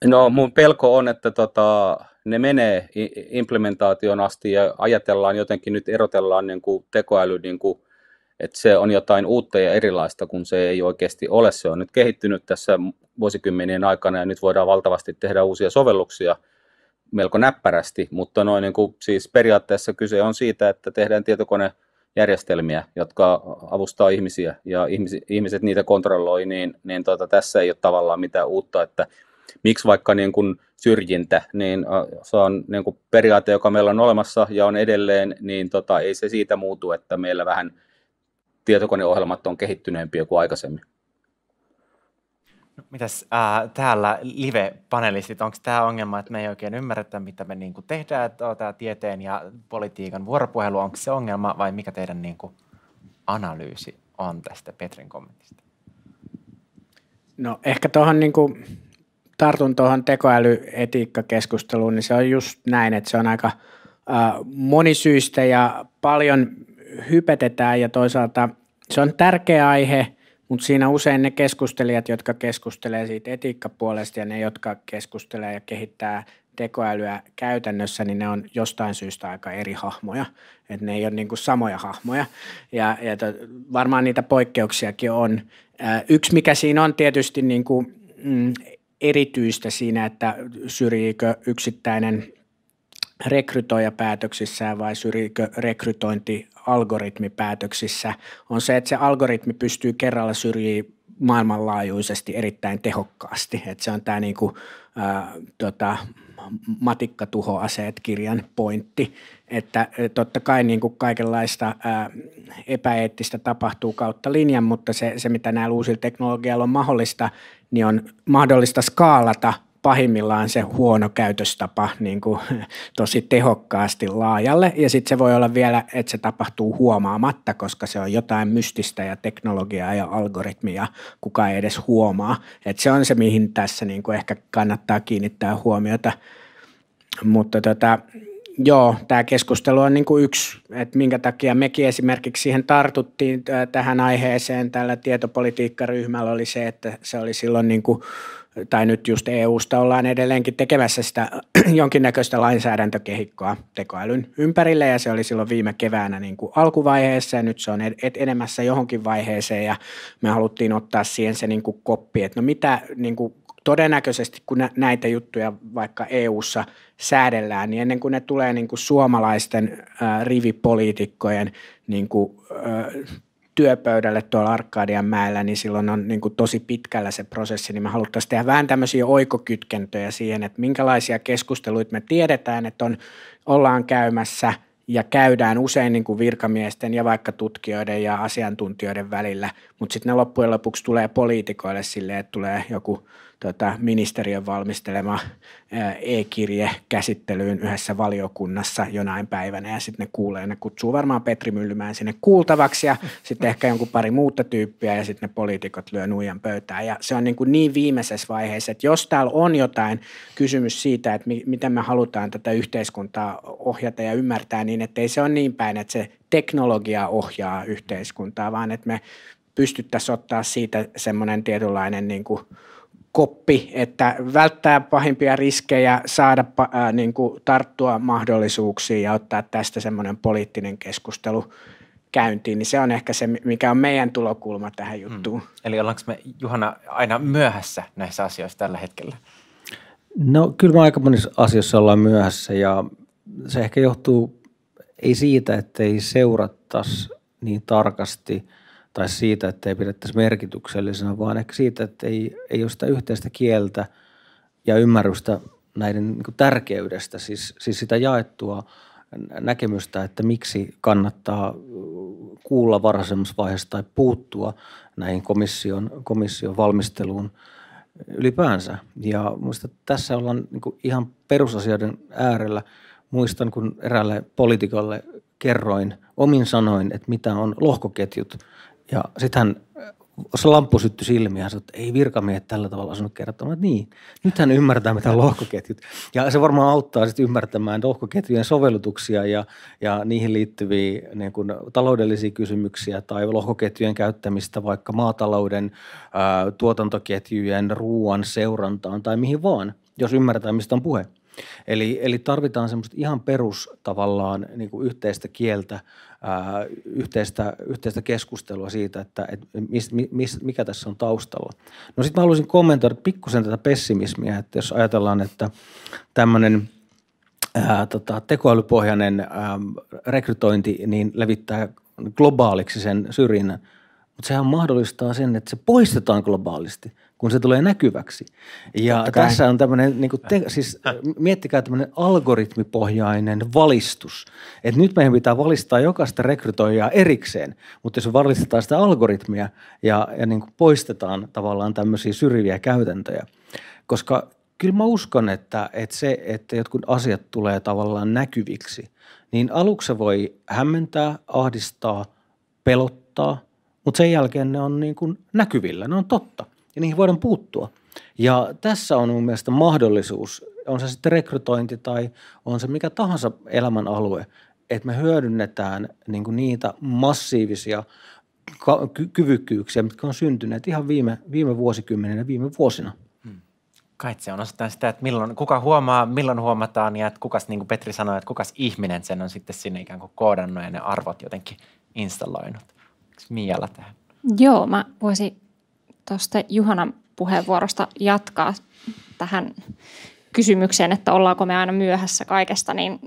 No mun pelko on, että tota, ne menee implementaation asti ja ajatellaan jotenkin nyt erotellaan niin kuin tekoäly, niin kuin, että se on jotain uutta ja erilaista, kun se ei oikeasti ole. Se on nyt kehittynyt tässä vuosikymmenien aikana ja nyt voidaan valtavasti tehdä uusia sovelluksia – melko näppärästi, mutta noin niin kuin, siis periaatteessa kyse on siitä, että tehdään tietokonejärjestelmiä, jotka avustaa ihmisiä ja ihmiset, ihmiset niitä kontrolloi, niin, niin tuota, tässä ei ole tavallaan mitään uutta, että miksi vaikka niin kuin syrjintä, niin äh, se on niin kuin periaate, joka meillä on olemassa ja on edelleen, niin tota, ei se siitä muutu, että meillä vähän tietokoneohjelmat on kehittyneempiä kuin aikaisemmin. Mitäs äh, täällä live-panelistit, onko tämä ongelma, että me ei oikein ymmärretä, mitä me niinku tehdään, että tämä tieteen ja politiikan vuoropuhelu, onko se ongelma vai mikä teidän niinku analyysi on tästä Petrin kommentista? No ehkä tuohon niinku, tartun tuohon tekoälyetiikkakeskusteluun, niin se on just näin, että se on aika äh, monisyistä ja paljon hypetetään ja toisaalta se on tärkeä aihe – mutta siinä usein ne keskustelijat, jotka keskustelee siitä etiikkapuolesta ja ne, jotka keskustelee ja kehittää tekoälyä käytännössä, niin ne on jostain syystä aika eri hahmoja. Et ne ei ole niin samoja hahmoja ja, ja to, varmaan niitä poikkeuksiakin on. Ää, yksi, mikä siinä on tietysti niin kuin, mm, erityistä siinä, että syrjiikö yksittäinen – rekrytoijapäätöksissä vai syrjikö rekrytointialgoritmipäätöksissä, on se, että se algoritmi pystyy kerralla syrjiä maailmanlaajuisesti erittäin tehokkaasti. Et se on tämä niinku, äh, tota, matikkatuhoaseet kirjan pointti, että totta kai niin kuin kaikenlaista ää, epäeettistä tapahtuu kautta linjan, mutta se, se mitä näillä uusilla teknologialla on mahdollista, niin on mahdollista skaalata pahimmillaan se huono käytöstapa niin kuin, *laughs* tosi tehokkaasti laajalle. Ja sitten se voi olla vielä, että se tapahtuu huomaamatta, koska se on jotain mystistä ja teknologiaa ja algoritmia, kuka ei edes huomaa. Et se on se, mihin tässä niin kuin ehkä kannattaa kiinnittää huomiota. Mutta tota, joo, tämä keskustelu on niin kuin yksi, että minkä takia mekin esimerkiksi siihen tartuttiin tähän aiheeseen tällä tietopolitiikkaryhmällä oli se, että se oli silloin niin kuin – tai nyt just EUsta ollaan edelleenkin tekemässä sitä *clears throat* jonkinnäköistä lainsäädäntökehikkoa tekoälyn ympärille ja se oli silloin viime keväänä niin kuin alkuvaiheessa ja nyt se on enemmässä johonkin vaiheeseen ja me haluttiin ottaa siihen se niin kuin koppi, että no mitä niin kuin todennäköisesti kun näitä juttuja vaikka EUssa säädellään, niin ennen kuin ne tulee niin kuin suomalaisten ää, rivipoliitikkojen niin kuin, työpöydälle tuolla Arkadian mäellä, niin silloin on niin kuin tosi pitkällä se prosessi, niin me haluttaisiin tehdä vähän tämmöisiä oikokytkentöjä siihen, että minkälaisia keskusteluita me tiedetään, että on, ollaan käymässä ja käydään usein niin kuin virkamiesten ja vaikka tutkijoiden ja asiantuntijoiden välillä, mutta sitten ne loppujen lopuksi tulee poliitikoille silleen, että tulee joku tota, ministeriön valmistelema e-kirje käsittelyyn yhdessä valiokunnassa jonain päivänä ja sitten ne kuulee, ne kutsuu varmaan Petri Myllymään sinne kuultavaksi ja *laughs* sitten ehkä jonkun pari muuta tyyppiä ja sitten ne poliitikot lyö nuijan pöytään ja se on niin, kuin niin viimeisessä vaiheessa, että jos täällä on jotain kysymys siitä, että mi- miten me halutaan tätä yhteiskuntaa ohjata ja ymmärtää niin, että ei se ole niin päin, että se teknologia ohjaa yhteiskuntaa, vaan että me pystyttäisiin ottaa siitä semmoinen tietynlainen niin kuin – koppi, että välttää pahimpia riskejä, saada ää, niin kuin tarttua mahdollisuuksiin ja ottaa tästä semmoinen poliittinen keskustelu käyntiin, niin se on ehkä se, mikä on meidän tulokulma tähän hmm. juttuun. Mm. Eli ollaanko me, Juhana, aina myöhässä näissä asioissa tällä hetkellä? No kyllä me aika monissa asioissa ollaan myöhässä ja se ehkä johtuu ei siitä, että ei seurattaisi niin tarkasti – tai siitä, että ei pidettäisi merkityksellisenä, vaan ehkä siitä, että ei, ei ole sitä yhteistä kieltä ja ymmärrystä näiden niin kuin tärkeydestä, siis, siis sitä jaettua näkemystä, että miksi kannattaa mm, kuulla varhaisemmassa vaiheessa tai puuttua näihin komission, komission valmisteluun ylipäänsä. Ja muista tässä ollaan niin ihan perusasioiden äärellä. Muistan, kun eräälle poliitikolle kerroin omin sanoin, että mitä on lohkoketjut, ja sitten hän, se lamppu syttyi silmiä, sanoi, että ei virkamiehet tällä tavalla asunut kertomaan. Niin, nyt hän ymmärtää, mitä lohkoketjut. Ja se varmaan auttaa sitten ymmärtämään lohkoketjujen sovellutuksia ja, ja niihin liittyviä niin kuin, taloudellisia kysymyksiä tai lohkoketjujen käyttämistä vaikka maatalouden, ää, tuotantoketjujen, ruoan seurantaan tai mihin vaan, jos ymmärtää, mistä on puhe. Eli, eli tarvitaan semmoista ihan perustavallaan, niin yhteistä kieltä Äh, yhteistä, yhteistä keskustelua siitä, että et mis, mis, mikä tässä on taustalla. No sitten mä haluaisin kommentoida pikkusen tätä pessimismiä, että jos ajatellaan, että tämmöinen äh, tota, tekoälypohjainen ää, ähm, rekrytointi niin levittää globaaliksi sen syrjinnän, mutta sehän mahdollistaa sen, että se poistetaan globaalisti – kun se tulee näkyväksi. Ja tässä on tämmöinen, niin te, siis miettikää tämmöinen algoritmipohjainen valistus. Että nyt meidän pitää valistaa jokaista rekrytoijaa erikseen, mutta jos valistetaan sitä algoritmia ja, ja niin kuin poistetaan tavallaan tämmöisiä syrjiviä käytäntöjä, koska kyllä mä uskon, että, että se, että jotkut asiat tulee tavallaan näkyviksi, niin aluksi se voi hämmentää, ahdistaa, pelottaa, mutta sen jälkeen ne on niin kuin näkyvillä, ne on totta ja niihin voidaan puuttua. Ja tässä on mun mielestä mahdollisuus, on se sitten rekrytointi tai on se mikä tahansa elämän alue, että me hyödynnetään niin kuin niitä massiivisia ky- kyvykkyyksiä, mitkä on syntyneet ihan viime, viime vuosikymmenen ja viime vuosina. Hmm. Kai se on osittain sitä, että milloin, kuka huomaa, milloin huomataan ja että kukas, niin kuin Petri sanoi, että kukas ihminen sen on sitten sinne ikään kuin koodannut ja ne arvot jotenkin installoinut. Onko Mialla tähän? Joo, mä voisin tuosta Juhanan puheenvuorosta jatkaa tähän kysymykseen, että ollaanko me aina myöhässä kaikesta, niin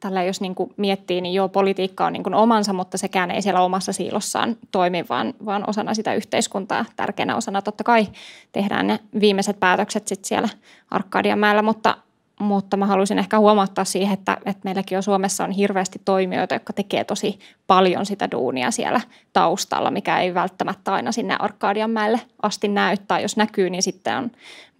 tällä jos niin kuin miettii, niin joo, politiikka on niin kuin omansa, mutta sekään ei siellä omassa siilossaan toimi, vaan, vaan osana sitä yhteiskuntaa, tärkeänä osana totta kai tehdään ne viimeiset päätökset sitten siellä Arkadianmäellä, mutta mutta mä haluaisin ehkä huomauttaa siihen, että, että meilläkin on Suomessa on hirveästi toimijoita, jotka tekee tosi paljon sitä duunia siellä taustalla, mikä ei välttämättä aina sinne Arkadianmäelle asti näyttää. Jos näkyy, niin sitten on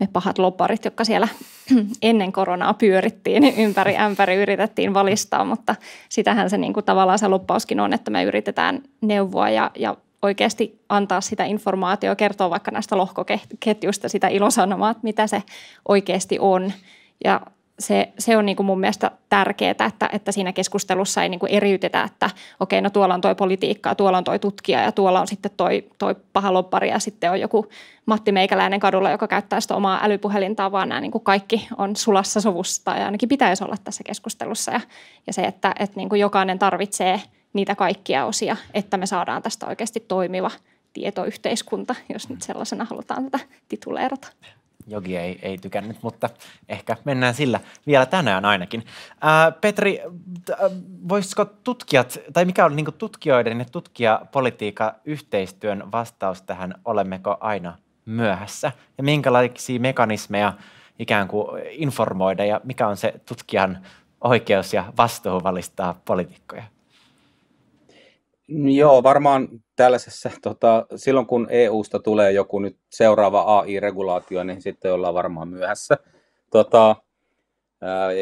me pahat loparit, jotka siellä *clears throat* ennen koronaa pyörittiin niin ympäri ämpäri, yritettiin valistaa, mutta sitähän se niin kuin tavallaan se loppauskin on, että me yritetään neuvoa ja, ja oikeasti antaa sitä informaatiota, kertoa vaikka näistä lohkoketjuista sitä ilosanomaa, että mitä se oikeasti on – ja se, se on niin kuin mun mielestä tärkeää, että, että siinä keskustelussa ei niin kuin eriytetä, että okei, no tuolla on toi politiikka, tuolla on toi tutkija ja tuolla on sitten toi, toi paha loppari ja sitten on joku Matti Meikäläinen kadulla, joka käyttää sitä omaa älypuhelintaan, vaan nämä niin kuin kaikki on sulassa sovussa ja ainakin pitäisi olla tässä keskustelussa. Ja, ja se, että, että niin kuin jokainen tarvitsee niitä kaikkia osia, että me saadaan tästä oikeasti toimiva tietoyhteiskunta, jos nyt sellaisena halutaan tätä tituleerata. Jogi ei, ei tykännyt, mutta ehkä mennään sillä vielä tänään ainakin. Ää, äh, Petri, äh, voisiko tutkijat, tai mikä on niin tutkijoiden ja tutkijapolitiikan yhteistyön vastaus tähän, olemmeko aina myöhässä? Ja minkälaisia mekanismeja ikään kuin informoida, ja mikä on se tutkijan oikeus ja vastuu valistaa poliitikkoja? Joo, varmaan tällaisessa, tota, silloin kun EUsta tulee joku nyt seuraava AI-regulaatio, niin sitten ollaan varmaan myöhässä. Tota,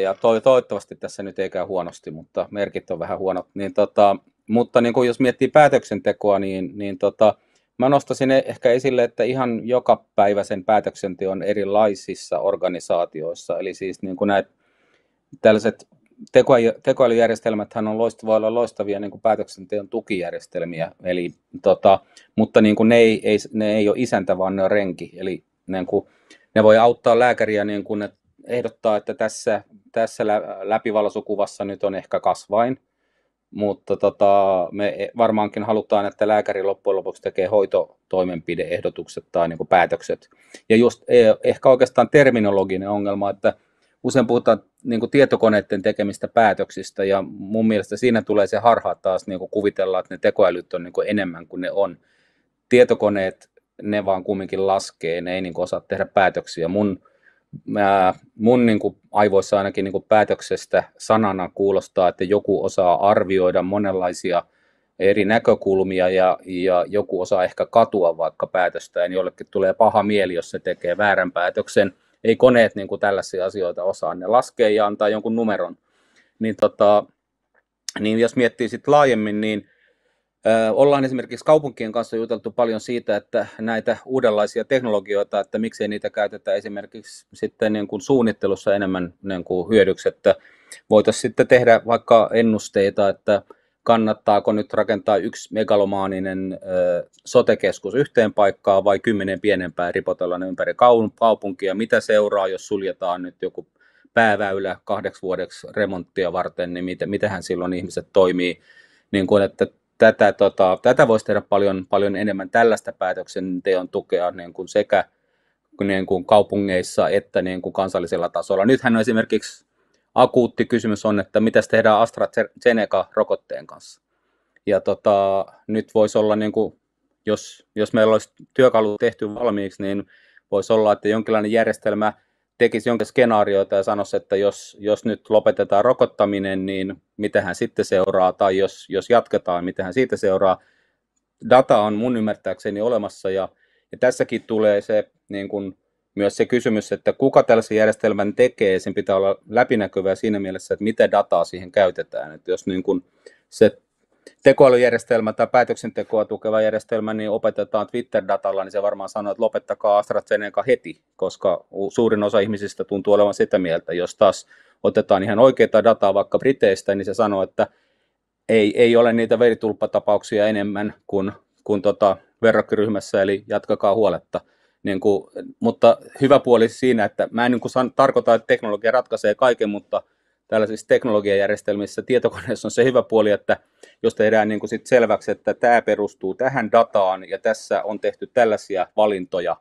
ja to, toivottavasti tässä nyt ei käy huonosti, mutta merkit on vähän huonot. Niin, tota, mutta niin kun jos miettii päätöksentekoa, niin, niin tota, mä nostasin e, ehkä esille, että ihan joka päivä sen päätöksenteon erilaisissa organisaatioissa. Eli siis niin kuin näitä tällaiset tekoälyjärjestelmäthän on loistava, olla loistavia niin kuin päätöksenteon tukijärjestelmiä, eli, tota, mutta niin kuin ne, ei, ei, ne ei ole isäntä, vaan ne on renki. Eli niin kuin, ne voi auttaa lääkäriä niin kuin, että ehdottaa, että tässä, tässä läpivalosukuvassa nyt on ehkä kasvain, mutta tota, me e-, varmaankin halutaan, että lääkäri loppujen lopuksi tekee hoitotoimenpideehdotukset tai niin kuin päätökset. Ja just e-, ehkä oikeastaan terminologinen ongelma, että – usein puhutaan niin kuin tietokoneiden tekemistä päätöksistä ja mun mielestä siinä tulee se harha taas niin kuin kuvitellaan, että ne tekoälyt on niin kuin enemmän kuin ne on. Tietokoneet, ne vaan kumminkin laskee, ne ei niin kuin osaa tehdä päätöksiä. Mun, mä, mun niin kuin aivoissa ainakin niin kuin päätöksestä sanana kuulostaa, että joku osaa arvioida monenlaisia eri näkökulmia ja, ja joku osaa ehkä katua vaikka päätöstä, niin jollekin tulee paha mieli, jos se tekee väärän päätöksen – ei koneet niin kuin tällaisia asioita osaa, ne laskee ja antaa jonkun numeron. Niin, tota, niin jos miettii sitten laajemmin, niin ö, ollaan esimerkiksi kaupunkien kanssa juteltu paljon siitä, että näitä uudenlaisia teknologioita, että miksei niitä käytetä esimerkiksi sitten niin kuin suunnittelussa enemmän niin kuin hyödyksi, että voitaisiin sitten tehdä vaikka ennusteita, että kannattaako nyt rakentaa yksi megalomaaninen ö, sotekeskus yhteen paikkaan vai kymmenen pienempää ripotella ne ympäri kaupunkia, mitä seuraa, jos suljetaan nyt joku pääväylä kahdeksi vuodeksi remonttia varten, niin miten, mitähän silloin ihmiset toimii, niin kuin, että tätä, tota, tätä voisi tehdä paljon, paljon enemmän tällaista päätöksenteon tukea niin kuin sekä niin kuin kaupungeissa että niin kuin kansallisella tasolla. Nythän on esimerkiksi akuutti kysymys on, että mitä tehdään AstraZeneca-rokotteen kanssa. Ja tota, nyt voisi olla, niin kuin, jos, jos meillä olisi työkalu tehty valmiiksi, niin voisi olla, että jonkinlainen järjestelmä tekisi jonkin skenaarioita ja sanoisi, että jos, jos nyt lopetetaan rokottaminen, niin mitähän sitten seuraa, tai jos, jos jatketaan, mitähän siitä seuraa. Data on mun ymmärtääkseni olemassa, ja, ja tässäkin tulee se niin kuin, myös se kysymys, että kuka tällaisen järjestelmän tekee, sen pitää olla läpinäkyvää siinä mielessä, että mitä dataa siihen käytetään. Että jos niin kuin se tekoälyjärjestelmä tai päätöksentekoa tukeva järjestelmä, niin opetetaan Twitter-datalla, niin se varmaan sanoo, että lopettakaa AstraZeneca heti, koska suurin osa ihmisistä tuntuu olevan sitä mieltä. Jos taas otetaan ihan oikeita dataa vaikka Briteistä, niin se sanoo, että ei, ei ole niitä veritulppatapauksia enemmän kuin, kuin tota verrokkiryhmässä, eli jatkakaa huoletta. Niin kuin, mutta hyvä puoli siinä, että mä en niin kuin san, tarkoita, että teknologia ratkaisee kaiken, mutta tällaisissa teknologiajärjestelmissä tietokoneessa on se hyvä puoli, että jos tehdään niin kuin sit selväksi, että tämä perustuu tähän dataan ja tässä on tehty tällaisia valintoja,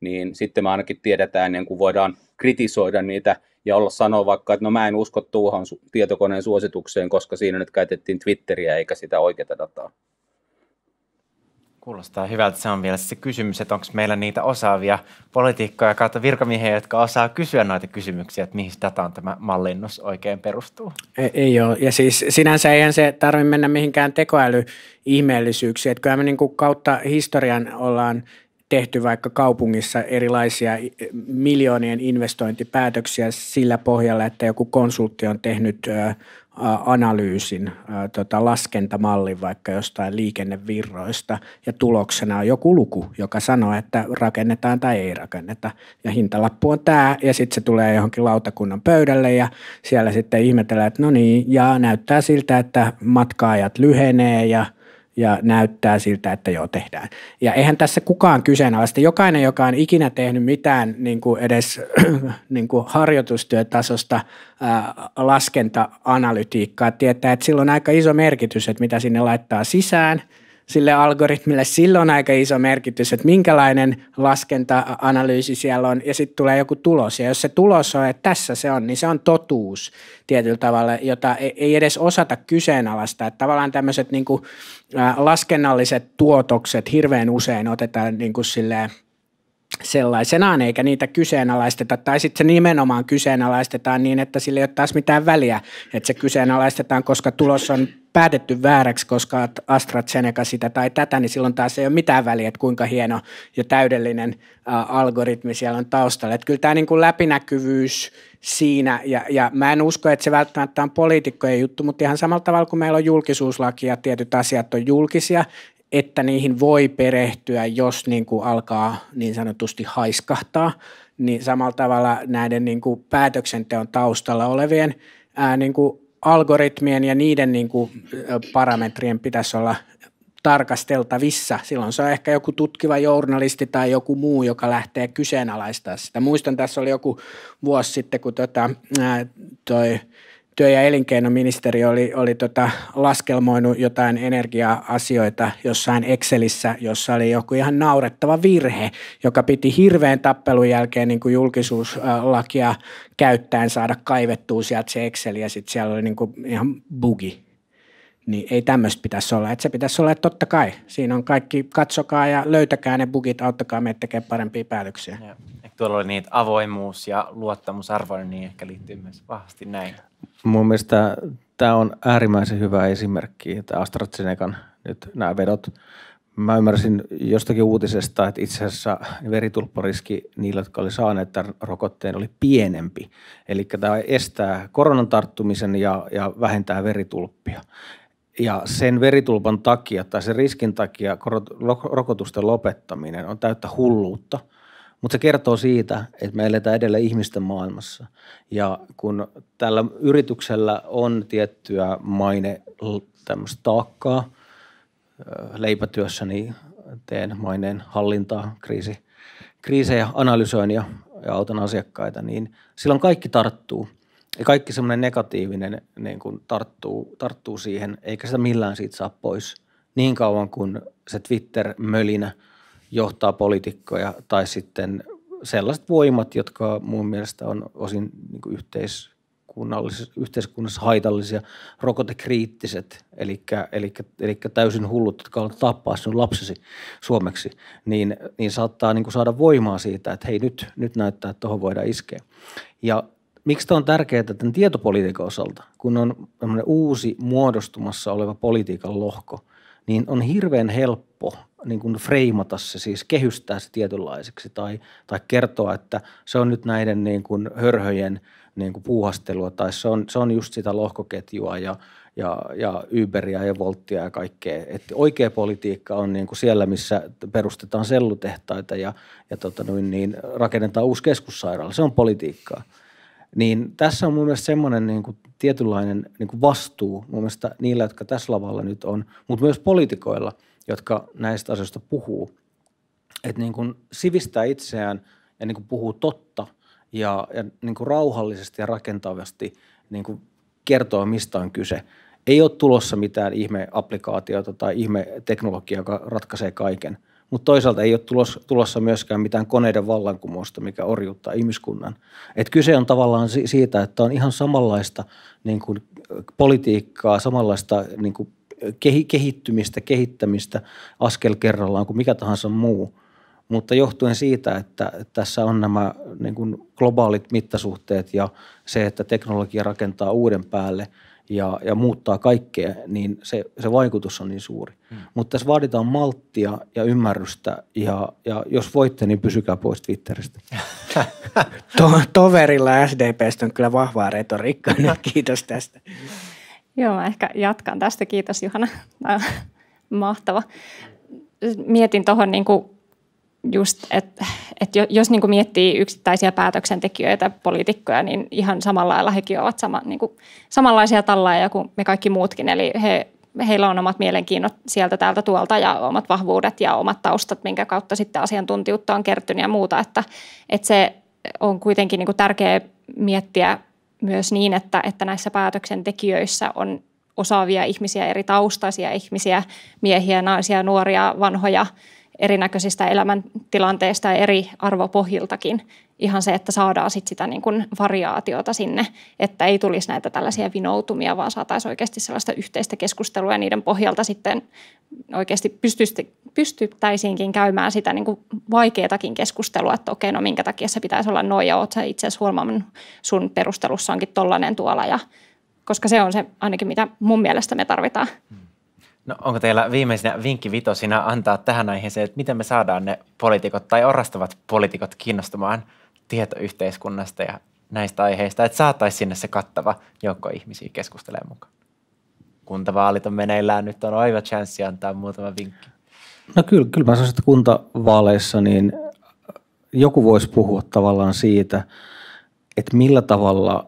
niin sitten me ainakin tiedetään, niin kuin voidaan kritisoida niitä ja olla sanoa vaikka, että no mä en usko tuohon tietokoneen suositukseen, koska siinä nyt käytettiin Twitteriä eikä sitä oikeaa dataa. Kuulostaa hyvältä. Se on vielä se kysymys, että onko meillä niitä osaavia poliitikkoja kautta virkamiehiä, jotka osaa kysyä noita kysymyksiä, että mihin dataan tämä mallinnus oikein perustuu. Ei, ei ole. Ja siis sinänsä eihän se tarvitse mennä mihinkään tekoälyihmeellisyyksiin. Että kyllä me niinku kautta historian ollaan tehty vaikka kaupungissa erilaisia miljoonien investointipäätöksiä sillä pohjalla, että joku konsultti on tehnyt analyysin, tota, laskentamallin vaikka jostain liikennevirroista ja tuloksena on joku luku, joka sanoo, että rakennetaan tai ei rakenneta ja hintalappu on tämä ja sitten se tulee johonkin lautakunnan pöydälle ja siellä sitten ihmetellään, että no niin ja näyttää siltä, että matkaajat lyhenee ja – ja näyttää siltä, että joo tehdään. Ja eihän tässä kukaan kyseenalaista. Jokainen, joka on ikinä tehnyt mitään niin kuin edes *clears throat* niin kuin harjoitustyötasosta ää, laskenta-analytiikkaa, tietää, että sillä on aika iso merkitys, että mitä sinne laittaa sisään – sille algoritmille silloin aika iso merkitys, että minkälainen laskenta-analyysi siellä on ja sitten tulee joku tulos. Ja jos se tulos on, että tässä se on, niin se on totuus tietyllä tavalla, jota e, ei edes osata kyseenalaistaa. Että tavallaan tämmöiset niin laskennalliset tuotokset hirveän usein otetaan niin kuin silleen, sellaisenaan, eikä niitä kyseenalaisteta. Tai sitten se nimenomaan kyseenalaistetaan niin, että sillä ei ole taas mitään väliä, että se kyseenalaistetaan, koska tulos on päätetty vääräksi, koska AstraZeneca sitä tai tätä, niin silloin taas ei ole mitään väliä, että kuinka hieno ja täydellinen algoritmi siellä on taustalla. Että kyllä tämä niin kuin läpinäkyvyys siinä, ja, ja mä en usko, että se välttämättä on poliitikkojen juttu, mutta ihan samalla tavalla kuin meillä on julkisuuslaki ja tietyt asiat on julkisia, että niihin voi perehtyä, jos niin kuin alkaa niin sanotusti haiskahtaa, niin samalla tavalla näiden niin kuin päätöksenteon taustalla olevien ää, niin kuin algoritmien ja niiden niin kuin parametrien pitäisi olla tarkasteltavissa. Silloin se on ehkä joku tutkiva journalisti tai joku muu, joka lähtee kyseenalaistamaan sitä. Muistan, tässä oli joku vuosi sitten, kun tota, ää, toi – työ- ja elinkeinoministeri oli, oli tota, laskelmoinut jotain energia-asioita jossain Excelissä, jossa oli joku ihan naurettava virhe, joka piti hirveän tappelun jälkeen niin kuin julkisuuslakia käyttäen saada kaivettua sieltä se Excel ja sitten siellä oli niin kuin ihan bugi niin ei tämmöistä pitäisi olla. Että se pitäisi olla, että totta kai, siinä on kaikki, katsokaa ja löytäkää ne bugit, auttakaa meitä tekemään parempia päätöksiä. Ja, tuolla oli niitä avoimuus ja luottamusarvoja, niin ehkä liittyy myös vahvasti näin. Mun mielestä tämä on äärimmäisen hyvä esimerkki, tämä AstraZenecan nyt nämä vedot. Mä ymmärsin jostakin uutisesta, että itse asiassa veritulppariski niillä, jotka oli saaneet tämän rokotteen, oli pienempi. Eli tämä estää koronan tarttumisen ja, ja vähentää veritulppia. Ja sen veritulpan takia tai sen riskin takia rokotusten lopettaminen on täyttä hulluutta – mutta se kertoo siitä, että me eletään edelleen ihmisten maailmassa. Ja kun tällä yrityksellä on tiettyä maine tämmöistä taakkaa leipätyössäni niin teen maineen hallintaa, kriisi, kriisejä analysoin ja, ja autan asiakkaita, niin silloin kaikki tarttuu. Ja kaikki semmoinen negatiivinen niin kun tarttuu, tarttuu siihen, eikä sitä millään siitä saa pois niin kauan kuin se Twitter-mölinä – johtaa poliitikkoja tai sitten sellaiset voimat, jotka mun mielestä on osin niin kuin yhteiskunnassa haitallisia, rokotekriittiset, eli, eli, eli täysin hullut, jotka on tappaa sinun lapsesi suomeksi, niin, niin saattaa niin kuin saada voimaa siitä, että hei nyt, nyt näyttää, että tuohon voidaan iskeä. Ja miksi tämä on tärkeää tämän tietopolitiikan osalta, kun on uusi muodostumassa oleva politiikan lohko, niin on hirveän helppo niin kuin freimata se, siis kehystää se tietynlaiseksi tai, tai kertoa, että se on nyt näiden niin kuin hörhöjen niin kuin puuhastelua tai se on, se on just sitä lohkoketjua ja, ja, ja Uberia ja Volttia ja kaikkea. Et oikea politiikka on niin kuin siellä, missä perustetaan sellutehtaita ja, ja tota noin, niin rakennetaan uusi keskussairaala. Se on politiikkaa. Niin tässä on mun mielestä semmoinen niin kuin tietynlainen niin kuin vastuu mun mielestä niillä, jotka tässä lavalla nyt on, mutta myös poliitikoilla – jotka näistä asioista puhuu. Että niin kuin sivistää itseään ja niin kuin puhuu totta ja, ja niin kuin rauhallisesti ja rakentavasti niin kuin kertoo, mistä on kyse. Ei ole tulossa mitään ihmeapplikaatiota tai ihmeteknologiaa, joka ratkaisee kaiken. Mutta toisaalta ei ole tulos, tulossa myöskään mitään koneiden vallankumousta, mikä orjuttaa ihmiskunnan. Et kyse on tavallaan siitä, että on ihan samanlaista niin kuin, politiikkaa, samanlaista niin kuin, kehittymistä, kehittämistä askel kerrallaan kuin mikä tahansa muu. Mutta johtuen siitä, että tässä on nämä niin kuin globaalit mittasuhteet ja se, että teknologia rakentaa uuden päälle ja, ja muuttaa kaikkea, niin se, se vaikutus on niin suuri. Hmm. Mutta tässä vaaditaan malttia ja ymmärrystä ja, ja jos voitte, niin pysykää pois Twitteristä. *laughs* to, toverilla SDPstä on kyllä vahvaa retoriikkaa. Niin kiitos tästä. Joo, mä ehkä jatkan tästä. Kiitos Juhana. *laughs* mahtava. Mietin tuohon niin kuin just, että et jos niin kuin miettii yksittäisiä päätöksentekijöitä, poliitikkoja, niin ihan samalla lailla hekin ovat sama, niin kuin, samanlaisia tallaajia kuin me kaikki muutkin. Eli he, heillä on omat mielenkiinnot sieltä täältä tuolta ja omat vahvuudet ja omat taustat, minkä kautta sitten asiantuntijuutta on kertynyt ja muuta. Että, että se on kuitenkin niin kuin tärkeä miettiä myös niin, että, että näissä päätöksentekijöissä on osaavia ihmisiä, eri taustaisia ihmisiä, miehiä, naisia, nuoria, vanhoja – erinäköisistä elämäntilanteista ja eri arvopohjiltakin. Ihan se, että saadaan sit sitä niin kuin variaatiota sinne, että ei tulisi näitä tällaisia vinoutumia, vaan saataisiin oikeasti sellaista yhteistä keskustelua ja niiden pohjalta sitten oikeasti pystyttäisiinkin käymään sitä niin kuin vaikeatakin keskustelua, että okei, no minkä takia se pitäisi olla noin ja oot sä itse asiassa huomannut sun perustelussa onkin tollainen tuolla ja koska se on se ainakin, mitä mun mielestä me tarvitaan. Hmm. No onko teillä vinkki vitosina antaa tähän aiheeseen, että miten me saadaan ne poliitikot tai orastavat poliitikot kiinnostumaan tietoyhteiskunnasta ja näistä aiheista, että saataisiin sinne se kattava joukko ihmisiä keskustelemaan mukaan? Kuntavaalit on meneillään, nyt on aivan chanssi antaa muutama vinkki. No kyllä, kyllä mä sanoisin, että kuntavaaleissa niin joku voisi puhua tavallaan siitä, että millä tavalla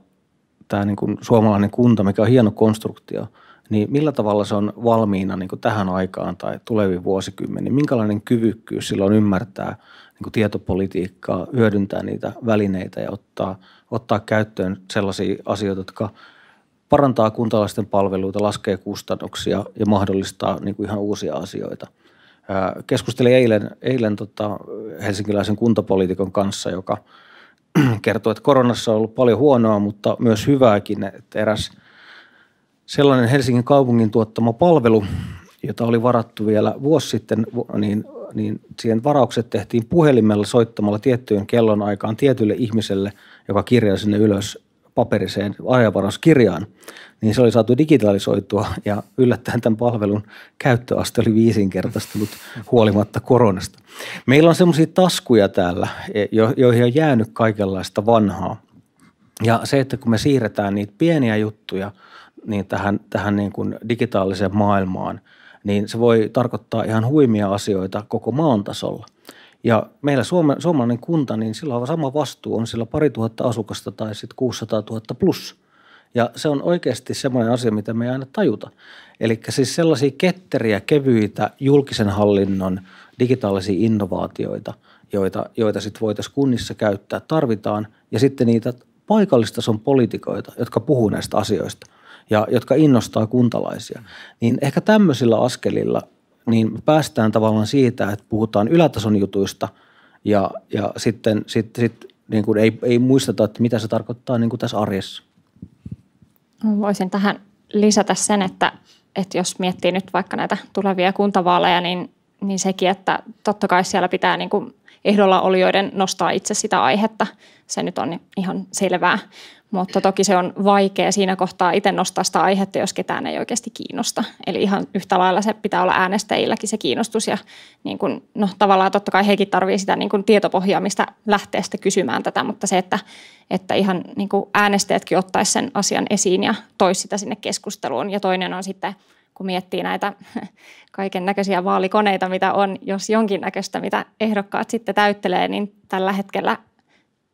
tämä niin kuin suomalainen kunta, mikä on hieno konstruktio – niin millä tavalla se on valmiina niin tähän aikaan tai tuleviin vuosikymmeniin? Niin minkälainen kyvykkyys silloin ymmärtää niin tietopolitiikkaa, hyödyntää niitä välineitä ja ottaa, ottaa käyttöön sellaisia asioita, jotka parantaa kuntalaisten palveluita, laskee kustannuksia ja mahdollistaa niin ihan uusia asioita. Keskustelin eilen, eilen tota, helsinkiläisen kuntapoliitikon kanssa, joka *clears throat* kertoi, että koronassa on ollut paljon huonoa, mutta myös hyvääkin, että eräs – sellainen Helsingin kaupungin tuottama palvelu, jota oli varattu vielä vuosi sitten, niin, niin siihen varaukset tehtiin puhelimella soittamalla tiettyyn kellon aikaan tietylle ihmiselle, joka kirjaa sinne ylös paperiseen ajanvarauskirjaan, niin se oli saatu digitalisoitua ja yllättäen tämän palvelun käyttöaste oli viisinkertaistunut huolimatta koronasta. Meillä on semmoisia taskuja täällä, e, joihin on jäänyt kaikenlaista vanhaa. Ja se, että kun me siirretään niitä pieniä juttuja – niin tähän, tähän niin kuin digitaaliseen maailmaan, niin se voi tarkoittaa ihan huimia asioita koko maan tasolla. Ja meillä suoma, suomalainen kunta, niin sillä on sama vastuu, on sillä pari tuhatta asukasta tai sitten 600 000 plus – ja se on oikeasti semmoinen asia, mitä me ei aina tajuta. Eli siis sellaisia ketteriä, kevyitä julkisen hallinnon digitaalisia innovaatioita, joita, joita sitten voitaisiin kunnissa käyttää, tarvitaan. Ja sitten niitä paikallistason poliitikoita, jotka puhuu näistä asioista – ja jotka innostaa kuntalaisia. Niin ehkä tämmöisillä askelilla niin päästään tavallaan siitä, että puhutaan ylätason jutuista ja, ja sitten sit, sit, niin kuin ei, ei muisteta, että mitä se tarkoittaa niin kuin tässä arjessa. Voisin tähän lisätä sen, että, että jos miettii nyt vaikka näitä tulevia kuntavaaleja, niin, niin sekin, että totta kai siellä pitää niin kuin ehdolla olijoiden nostaa itse sitä aihetta. Se nyt on ihan selvää. Mutta toki se on vaikea siinä kohtaa itse nostaa sitä aihetta, jos ketään ei oikeasti kiinnosta. Eli ihan yhtä lailla se pitää olla äänestäjilläkin se kiinnostus. Ja niin kun, no, tavallaan totta kai hekin tarvii sitä niin kun tietopohjaa, mistä lähtee sitten kysymään tätä. Mutta se, että, että ihan niin äänestäjätkin ottaisi sen asian esiin ja toisi sitä sinne keskusteluun. Ja toinen on sitten kun miettii näitä *laughs* kaiken näköisiä vaalikoneita, mitä on, jos jonkinnäköistä, mitä ehdokkaat sitten täyttelee, niin tällä hetkellä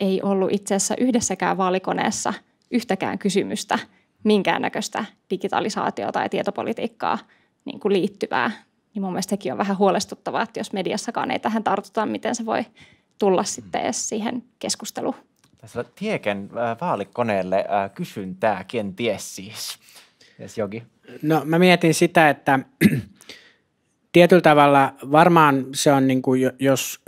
ei ollut itse asiassa yhdessäkään vaalikoneessa yhtäkään kysymystä minkäännäköistä digitalisaatiota ja tietopolitiikkaa niin kuin liittyvää. Niin mun mielestä sekin on vähän huolestuttavaa, että jos mediassakaan ei tähän tartuta, miten se voi tulla sitten edes siihen keskusteluun. Tässä on tieken äh, vaalikoneelle äh, kysyntää, kenties siis. Yes, jogi. No mä mietin sitä, että *clears throat* tietyllä tavalla varmaan se on, niin kuin, jos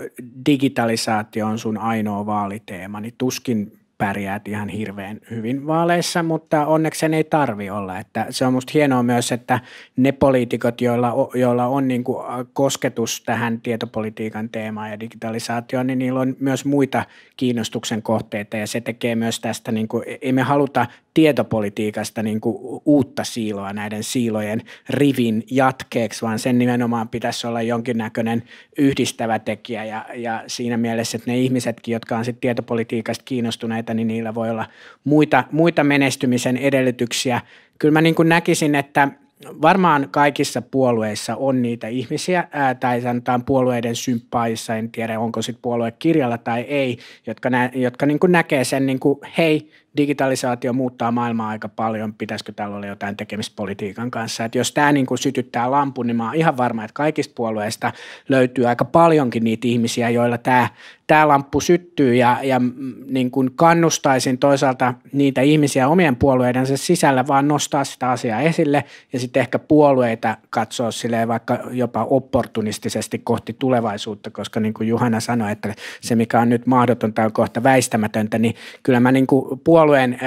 digitalisaatio on sun ainoa vaaliteema, niin tuskin pärjäät ihan hirveän hyvin vaaleissa, mutta onneksi sen ei tarvi olla. Että se on musta hienoa myös, että ne poliitikot, joilla, joilla on niin kuin kosketus tähän tietopolitiikan teemaan ja digitalisaatioon, niin niillä on myös muita kiinnostuksen kohteita ja se tekee myös tästä, niin kuin, e, ei me haluta tietopolitiikasta niin kuin uutta siiloa näiden siilojen rivin jatkeeksi, vaan sen nimenomaan pitäisi olla jonkinnäköinen yhdistävä tekijä ja, ja siinä mielessä, että ne ihmisetkin, jotka on sitten tietopolitiikasta kiinnostuneita, niin niillä voi olla muita, muita menestymisen edellytyksiä. Kyllä mä niin kuin näkisin, että varmaan kaikissa puolueissa on niitä ihmisiä, ää, tai sanotaan puolueiden symppaissa, en tiedä onko sitten puolue kirjalla tai ei, jotka, nä, jotka niin kuin näkee sen niin kuin, hei, digitalisaatio muuttaa maailmaa aika paljon, pitäisikö täällä olla jotain tekemistä politiikan kanssa. Et jos tämä niin kuin sytyttää lampun, niin mä oon ihan varma, että kaikista puolueista löytyy aika paljonkin niitä ihmisiä, joilla tämä tää lamppu syttyy ja, ja niin kuin kannustaisin toisaalta niitä ihmisiä omien puolueidensa sisällä vaan nostaa sitä asiaa esille ja sitten ehkä puolueita katsoa silleen vaikka jopa opportunistisesti kohti tulevaisuutta, koska niin kuin Juhana sanoi, että se mikä on nyt mahdotonta on kohta väistämätöntä, niin kyllä mä niin kuin puol- puolueen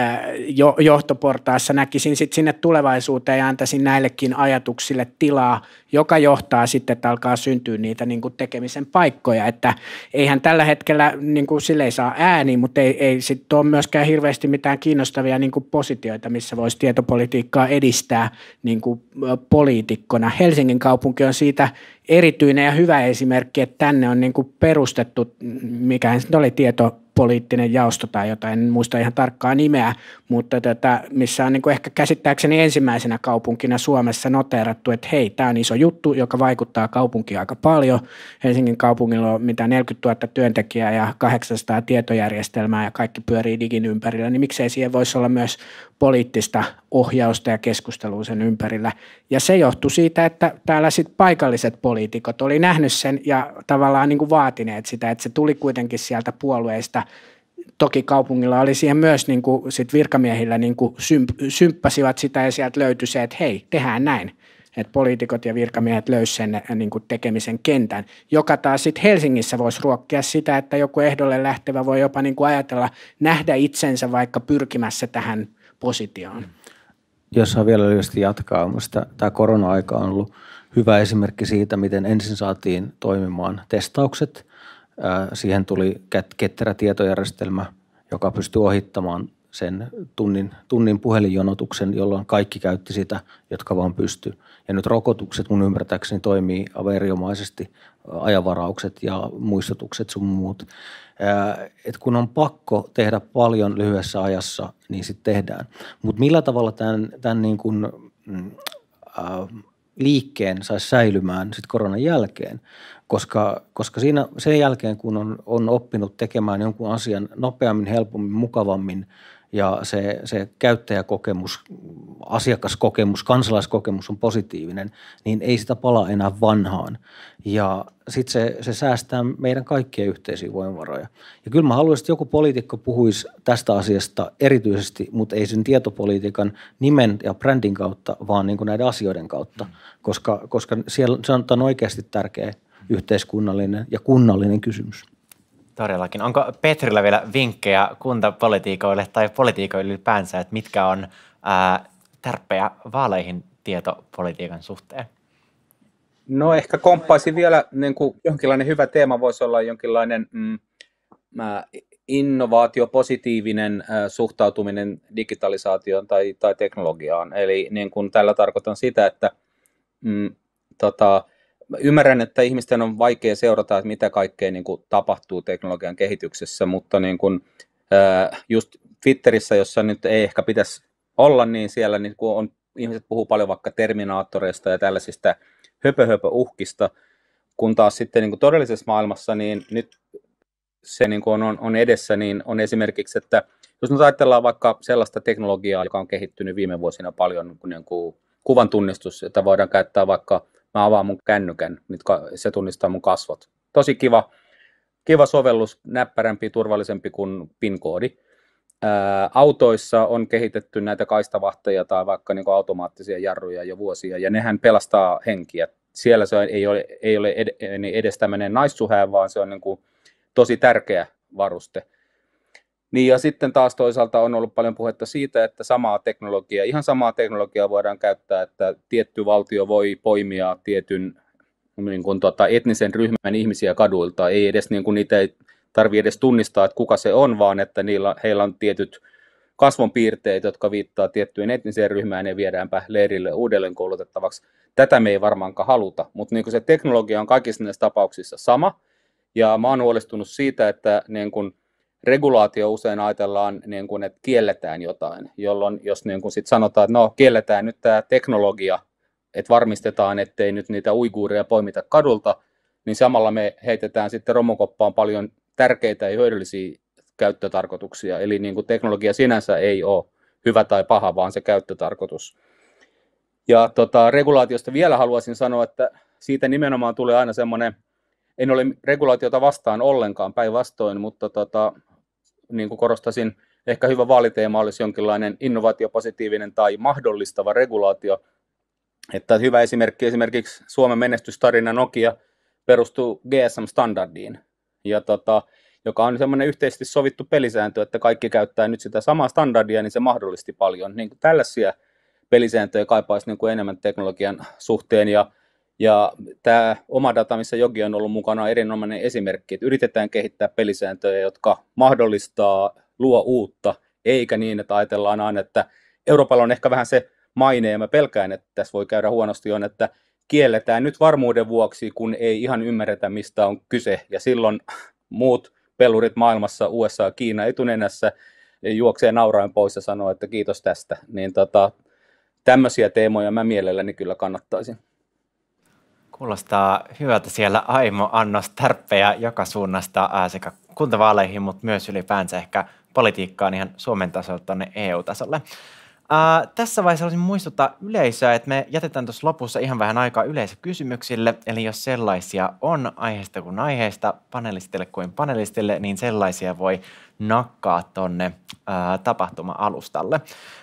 johtoportaassa näkisin sitten sinne tulevaisuuteen ja antaisin näillekin ajatuksille tilaa, joka johtaa sitten, että alkaa syntyä niitä niin kuin tekemisen paikkoja. Että eihän tällä hetkellä, niin kuin sille ei saa ääni, mutta ei, ei sitten ole myöskään hirveästi mitään kiinnostavia niin kuin positioita, missä voisi tietopolitiikkaa edistää niin kuin poliitikkona. Helsingin kaupunki on siitä erityinen ja hyvä esimerkki, että tänne on niin kuin perustettu, mikä se oli tieto, poliittinen jaosto tai jotain, en muista ihan tarkkaa nimeä, mutta tätä, missä on niin kuin ehkä käsittääkseni ensimmäisenä kaupunkina Suomessa noteerattu, että hei, tämä on iso juttu, joka vaikuttaa kaupunkiin aika paljon. Helsingin kaupungilla on mitä 40 000 työntekijää ja 800 tietojärjestelmää ja kaikki pyörii digin ympärillä, niin miksei siihen voisi olla myös poliittista ohjausta ja keskustelua sen ympärillä. Ja se johtui siitä, että täällä sit paikalliset poliitikot oli nähnyt sen ja tavallaan niin kuin vaatineet sitä, että se tuli kuitenkin sieltä puolueista. Toki kaupungilla oli siihen myös niin kuin sit virkamiehillä niin kuin symp- symppasivat sitä ja sieltä löytyi se, että hei, tehdään näin. Että poliitikot ja virkamiehet löysivät sen äh, niin kuin tekemisen kentän, joka taas sitten Helsingissä voisi ruokkia sitä, että joku ehdolle lähtevä voi jopa niin kuin ajatella nähdä itsensä vaikka pyrkimässä tähän – positioon. Mm. Jos vielä lyhyesti jatkaa, minusta tämä korona-aika on ollut hyvä esimerkki siitä, miten ensin saatiin toimimaan testaukset. Siihen tuli ketterä tietojärjestelmä, joka pystyi ohittamaan sen tunnin, tunnin puhelinjonotuksen, jolloin kaikki käytti sitä, jotka vaan pysty. Ja nyt rokotukset mun ymmärtääkseni toimii averiomaisesti, ajavaraukset ja muistutukset sun muut että kun on pakko tehdä paljon lyhyessä ajassa, niin sitten tehdään. Mutta millä tavalla tämän, tämän niin kuin, mm, äh, liikkeen saisi säilymään sitten koronan jälkeen, koska, koska siinä sen jälkeen, kun on, on oppinut tekemään jonkun asian nopeammin, helpommin, mukavammin – ja se, se käyttäjäkokemus, asiakaskokemus, kansalaiskokemus on positiivinen, niin ei sitä palaa enää vanhaan. Ja sitten se, se säästää meidän kaikkien yhteisiä voimavaroja. Ja kyllä mä haluaisin, että joku poliitikko puhuisi tästä asiasta erityisesti, mutta ei sen tietopolitiikan nimen ja brändin kautta, vaan niin kuin näiden asioiden kautta, koska, koska siellä, se on oikeasti tärkeä yhteiskunnallinen ja kunnallinen kysymys. Todellakin. Onko Petrillä vielä vinkkejä kuntapolitiikoille tai politiikoille ylipäänsä, että mitkä on ää, tärppejä vaaleihin tietopolitiikan suhteen? No ehkä komppaisi vielä, niin kuin jonkinlainen hyvä teema voisi olla jonkinlainen mm, innovaatiopositiivinen suhtautuminen digitalisaatioon tai, tai teknologiaan. Eli niin kuin tällä tarkoitan sitä, että mm, tota, ymmärrän, että ihmisten on vaikea seurata, että mitä kaikkea niin kuin, tapahtuu teknologian kehityksessä, mutta niin kuin, just Twitterissä, jossa nyt ei ehkä pitäisi olla, niin siellä niin kuin on, ihmiset puhuu paljon vaikka terminaattoreista ja tällaisista höpö-höpö-uhkista, kun taas sitten niin kuin todellisessa maailmassa, niin nyt se niin kuin on, on edessä, niin on esimerkiksi, että jos nyt ajatellaan vaikka sellaista teknologiaa, joka on kehittynyt viime vuosina paljon, niin kuin, niin kuin kuvan tunnistus, että voidaan käyttää vaikka mä avaan mun kännykän, nyt se tunnistaa mun kasvot. Tosi kiva, kiva sovellus, näppärämpi, turvallisempi kuin PIN-koodi. autoissa on kehitetty näitä kaistavahteja tai vaikka niin automaattisia jarruja jo vuosia, ja nehän pelastaa henkiä. Siellä se ei ole, ei ole ed, edes tämmöinen naissuhään, vaan se on niin kuin tosi tärkeä varuste. Niin ja sitten taas toisaalta on ollut paljon puhetta siitä, että samaa teknologiaa, ihan samaa teknologiaa voidaan käyttää, että tietty valtio voi poimia tietyn niin kuin, tota, etnisen ryhmän ihmisiä kaduilta. Ei edes, niin kuin, niitä ei tarvitse edes tunnistaa, että kuka se on, vaan että niillä, heillä on tietyt kasvonpiirteet, jotka viittaa tiettyyn etniseen ryhmään ja viedäänpä leirille uudelleen koulutettavaksi. Tätä me ei varmaankaan haluta, mutta niin kuin se teknologia on kaikissa näissä tapauksissa sama. Ja mä oon huolestunut siitä, että niin kuin, regulaatio usein ajatellaan, niin kuin, että kielletään jotain, jolloin jos niin kuin sit sanotaan, että no kielletään nyt tämä teknologia, että varmistetaan, ettei nyt niitä uiguureja poimita kadulta, niin samalla me heitetään sitten romukoppaan paljon tärkeitä ja hyödyllisiä käyttötarkoituksia. Eli niin kuin teknologia sinänsä ei ole hyvä tai paha, vaan se käyttötarkoitus. Ja tota, regulaatiosta vielä haluaisin sanoa, että siitä nimenomaan tulee aina semmoinen, en ole regulaatiota vastaan ollenkaan päinvastoin, mutta tota, niin kuin korostasin, ehkä hyvä vaaliteema olisi jonkinlainen innovaatiopositiivinen tai mahdollistava regulaatio. Että hyvä esimerkki esimerkiksi Suomen menestystarina Nokia perustuu GSM-standardiin, ja tota, joka on semmoinen yhteisesti sovittu pelisääntö, että kaikki käyttää nyt sitä samaa standardia, niin se mahdollisti paljon. Niin tällaisia pelisääntöjä kaipaisi niin kuin enemmän teknologian suhteen ja ja tämä oma data, missä Jogi on ollut mukana, on erinomainen esimerkki, että yritetään kehittää pelisääntöjä, jotka mahdollistaa, luo uutta, eikä niin, että ajatellaan aina, että Euroopalla on ehkä vähän se maine, ja mä pelkään, että tässä voi käydä huonosti, on, että kielletään nyt varmuuden vuoksi, kun ei ihan ymmärretä, mistä on kyse, ja silloin muut pelurit maailmassa, USA, Kiina etunenässä, juoksee nauraen pois ja sanoo, että kiitos tästä. Niin tota, tämmöisiä teemoja mä mielelläni kyllä kannattaisin. Kuulostaa hyvältä siellä Aimo annos tarpeja joka suunnasta sekä kuntavaaleihin, mutta myös ylipäänsä ehkä politiikkaan ihan Suomen tasolta tuonne EU-tasolle. Äh, tässä vaiheessa haluaisin muistuttaa yleisöä, että me jätetään tuossa lopussa ihan vähän aikaa yleisökysymyksille. Eli jos sellaisia on aiheesta kuin aiheesta, panelistille kuin panelistille, niin sellaisia voi nakkaa tonne äh, tapahtuma-alustalle.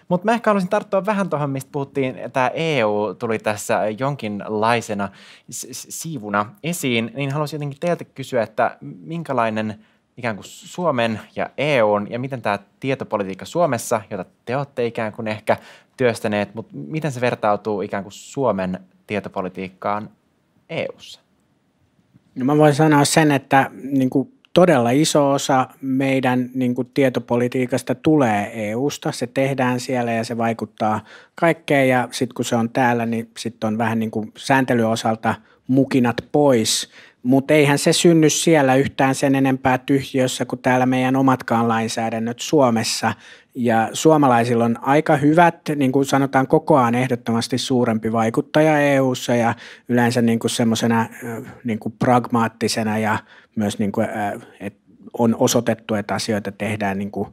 Mutta mä ehkä haluaisin tarttua vähän tuohon, mistä puhuttiin, tämä EU tuli tässä jonkinlaisena siivuna esiin, niin haluaisin jotenkin teiltä kysyä, että minkälainen – ikään kuin Suomen ja EUn ja miten tämä tietopolitiikka Suomessa, jota te olette ikään kuin ehkä työstäneet, mutta miten se vertautuu ikään kuin Suomen tietopolitiikkaan EUssa? No mä voin sanoa sen, että niin kuin todella iso osa meidän niin kuin tietopolitiikasta tulee EUsta. Se tehdään siellä ja se vaikuttaa kaikkeen ja sitten kun se on täällä, niin sitten on vähän niin kuin sääntelyosalta mukinat pois – mutta eihän se synny siellä yhtään sen enempää tyhjiössä kuin täällä meidän omatkaan lainsäädännöt Suomessa. Ja suomalaisilla on aika hyvät, niin kuin sanotaan, kokoaan ehdottomasti suurempi vaikuttaja EU:ssa ja yleensä niin kuin semmoisena niin kuin pragmaattisena ja myös niin kuin, että on osoitettu, että asioita tehdään niin kuin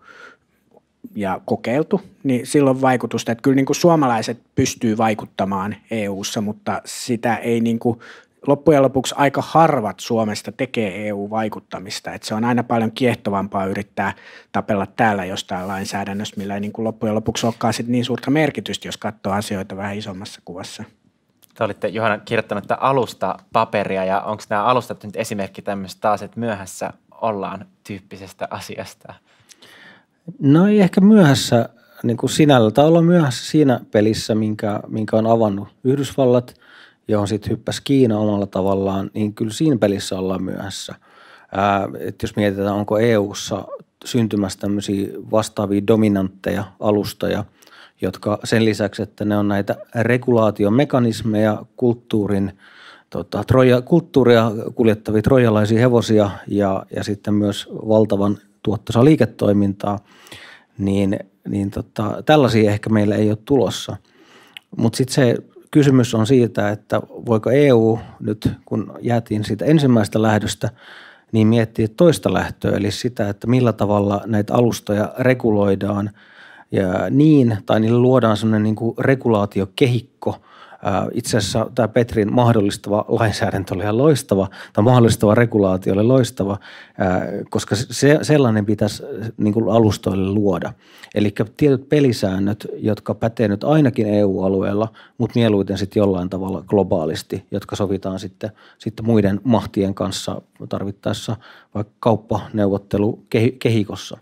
ja kokeiltu, niin silloin vaikutusta. Että kyllä niin kuin suomalaiset pystyy vaikuttamaan EU-ssa, mutta sitä ei niin kuin loppujen lopuksi aika harvat Suomesta tekee EU-vaikuttamista. että se on aina paljon kiehtovampaa yrittää tapella täällä jostain lainsäädännössä, millä ei niin kuin loppujen lopuksi olekaan sit niin suurta merkitystä, jos katsoo asioita vähän isommassa kuvassa. Te olitte, Johanna, kirjoittanut että alusta paperia ja onko nämä alustat nyt esimerkki tämmöistä taas, että myöhässä ollaan tyyppisestä asiasta? No ei ehkä myöhässä niin kuin sinällä, tai ollaan myöhässä siinä pelissä, minkä, minkä on avannut Yhdysvallat – johon sitten hyppäsi Kiina omalla tavallaan, niin kyllä siinä pelissä ollaan myöhässä. Ää, että jos mietitään, onko EU:ssa syntymässä tämmöisiä vastaavia dominantteja, alustoja, jotka sen lisäksi, että ne on näitä regulaatiomekanismeja, kulttuurin, tota, troja, kulttuuria kuljettavia trojalaisia hevosia ja, ja sitten myös valtavan tuottosa liiketoimintaa, niin, niin tota, tällaisia ehkä meillä ei ole tulossa. Mutta sitten se kysymys on siitä, että voiko EU nyt, kun jäätiin siitä ensimmäistä lähdöstä, niin miettiä toista lähtöä, eli sitä, että millä tavalla näitä alustoja reguloidaan ja niin, tai niille luodaan sellainen niin regulaatiokehikko – itse asiassa tämä Petrin mahdollistava lainsäädäntö oli ihan loistava, tai mahdollistava regulaatio oli loistava, koska se, sellainen pitäisi niin kuin alustoille luoda. Eli tietyt pelisäännöt, jotka pätee nyt ainakin EU-alueella, mutta mieluiten sitten jollain tavalla globaalisti, jotka sovitaan sitten, sitten muiden mahtien kanssa tarvittaessa vaikka kauppaneuvottelukehikossa.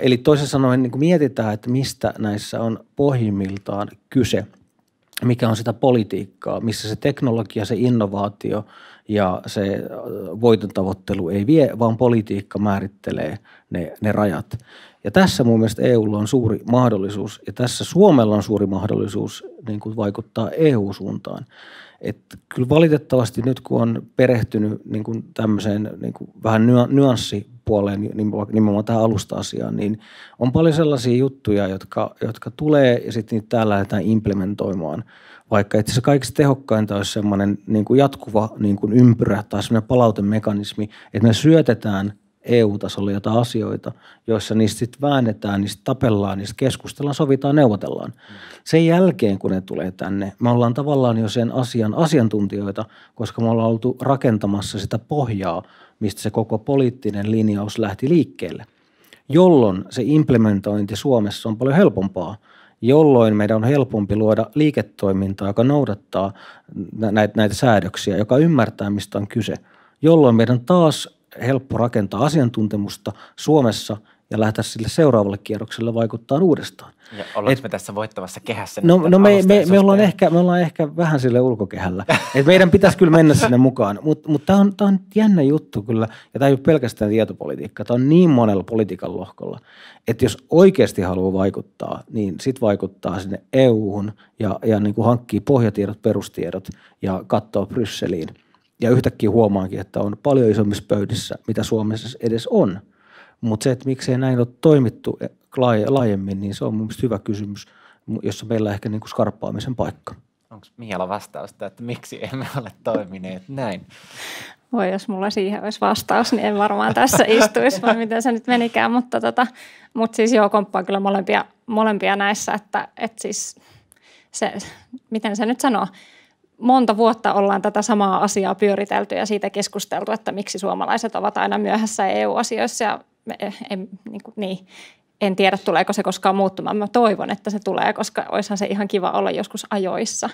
Eli toisin sanoen niin mietitään, että mistä näissä on pohjimmiltaan kyse – mikä on sitä politiikkaa, missä se teknologia, se innovaatio ja se voiton tavoittelu ei vie, vaan politiikka määrittelee ne, ne rajat. Ja tässä mun mielestä EUlla on suuri mahdollisuus ja tässä Suomella on suuri mahdollisuus niin kuin vaikuttaa EU-suuntaan. Et kyllä valitettavasti nyt kun on perehtynyt niin kuin tämmöiseen niin kuin vähän nyanssi puoleen, nimenomaan tähän alusta-asiaan, niin on paljon sellaisia juttuja, jotka, jotka tulee ja sitten niitä täällä lähdetään implementoimaan. Vaikka itse asiassa kaikista tehokkainta olisi semmoinen niin kuin jatkuva niin kuin ympyrä tai semmoinen palautemekanismi, että me syötetään – EU-tasolla jotain asioita, joissa niistä sitten väännetään, niistä tapellaan, niistä keskustellaan, sovitaan, neuvotellaan. Sen jälkeen, kun ne tulee tänne, me ollaan tavallaan jo sen asian asiantuntijoita, koska me ollaan oltu rakentamassa sitä pohjaa, mistä se koko poliittinen linjaus lähti liikkeelle, jolloin se implementointi Suomessa on paljon helpompaa jolloin meidän on helpompi luoda liiketoimintaa, joka noudattaa näitä, näitä säädöksiä, joka ymmärtää, mistä on kyse, jolloin meidän taas helppo rakentaa asiantuntemusta Suomessa ja lähteä sille seuraavalle kierrokselle vaikuttaa uudestaan. Ja ollaanko Et, me tässä voittavassa kehässä? No, no me, me, me, ollaan ehkä, me ollaan ehkä vähän sille ulkokehällä. Et meidän pitäisi kyllä mennä sinne mukaan, mutta mut tämä on, on jännä juttu kyllä, ja tämä ei ole pelkästään tietopolitiikka, tämä on niin monella politiikan lohkolla, että jos oikeasti haluaa vaikuttaa, niin sit vaikuttaa sinne EU-hun ja, ja niin kuin hankkii pohjatiedot, perustiedot ja katsoo Brysseliin – ja yhtäkkiä huomaankin, että on paljon isommissa pöydissä, mitä Suomessa edes on. Mutta se, että miksei näin ole toimittu laajemmin, niin se on mun hyvä kysymys, jossa meillä on ehkä niinku skarppaamisen paikka. Onko Miela vastausta, että miksi emme ole toimineet näin? Voi, jos mulla siihen olisi vastaus, niin en varmaan tässä istuisi, vai miten se nyt menikään. Mutta, tota, mutta siis joo, komppaa kyllä molempia, molempia näissä, että, että siis se, miten se nyt sanoo, monta vuotta ollaan tätä samaa asiaa pyöritelty ja siitä keskusteltu, että miksi suomalaiset ovat aina myöhässä EU-asioissa ja eh, en, niin, kuin, niin, en tiedä, tuleeko se koskaan muuttumaan. Mä toivon, että se tulee, koska oishan se ihan kiva olla joskus ajoissa.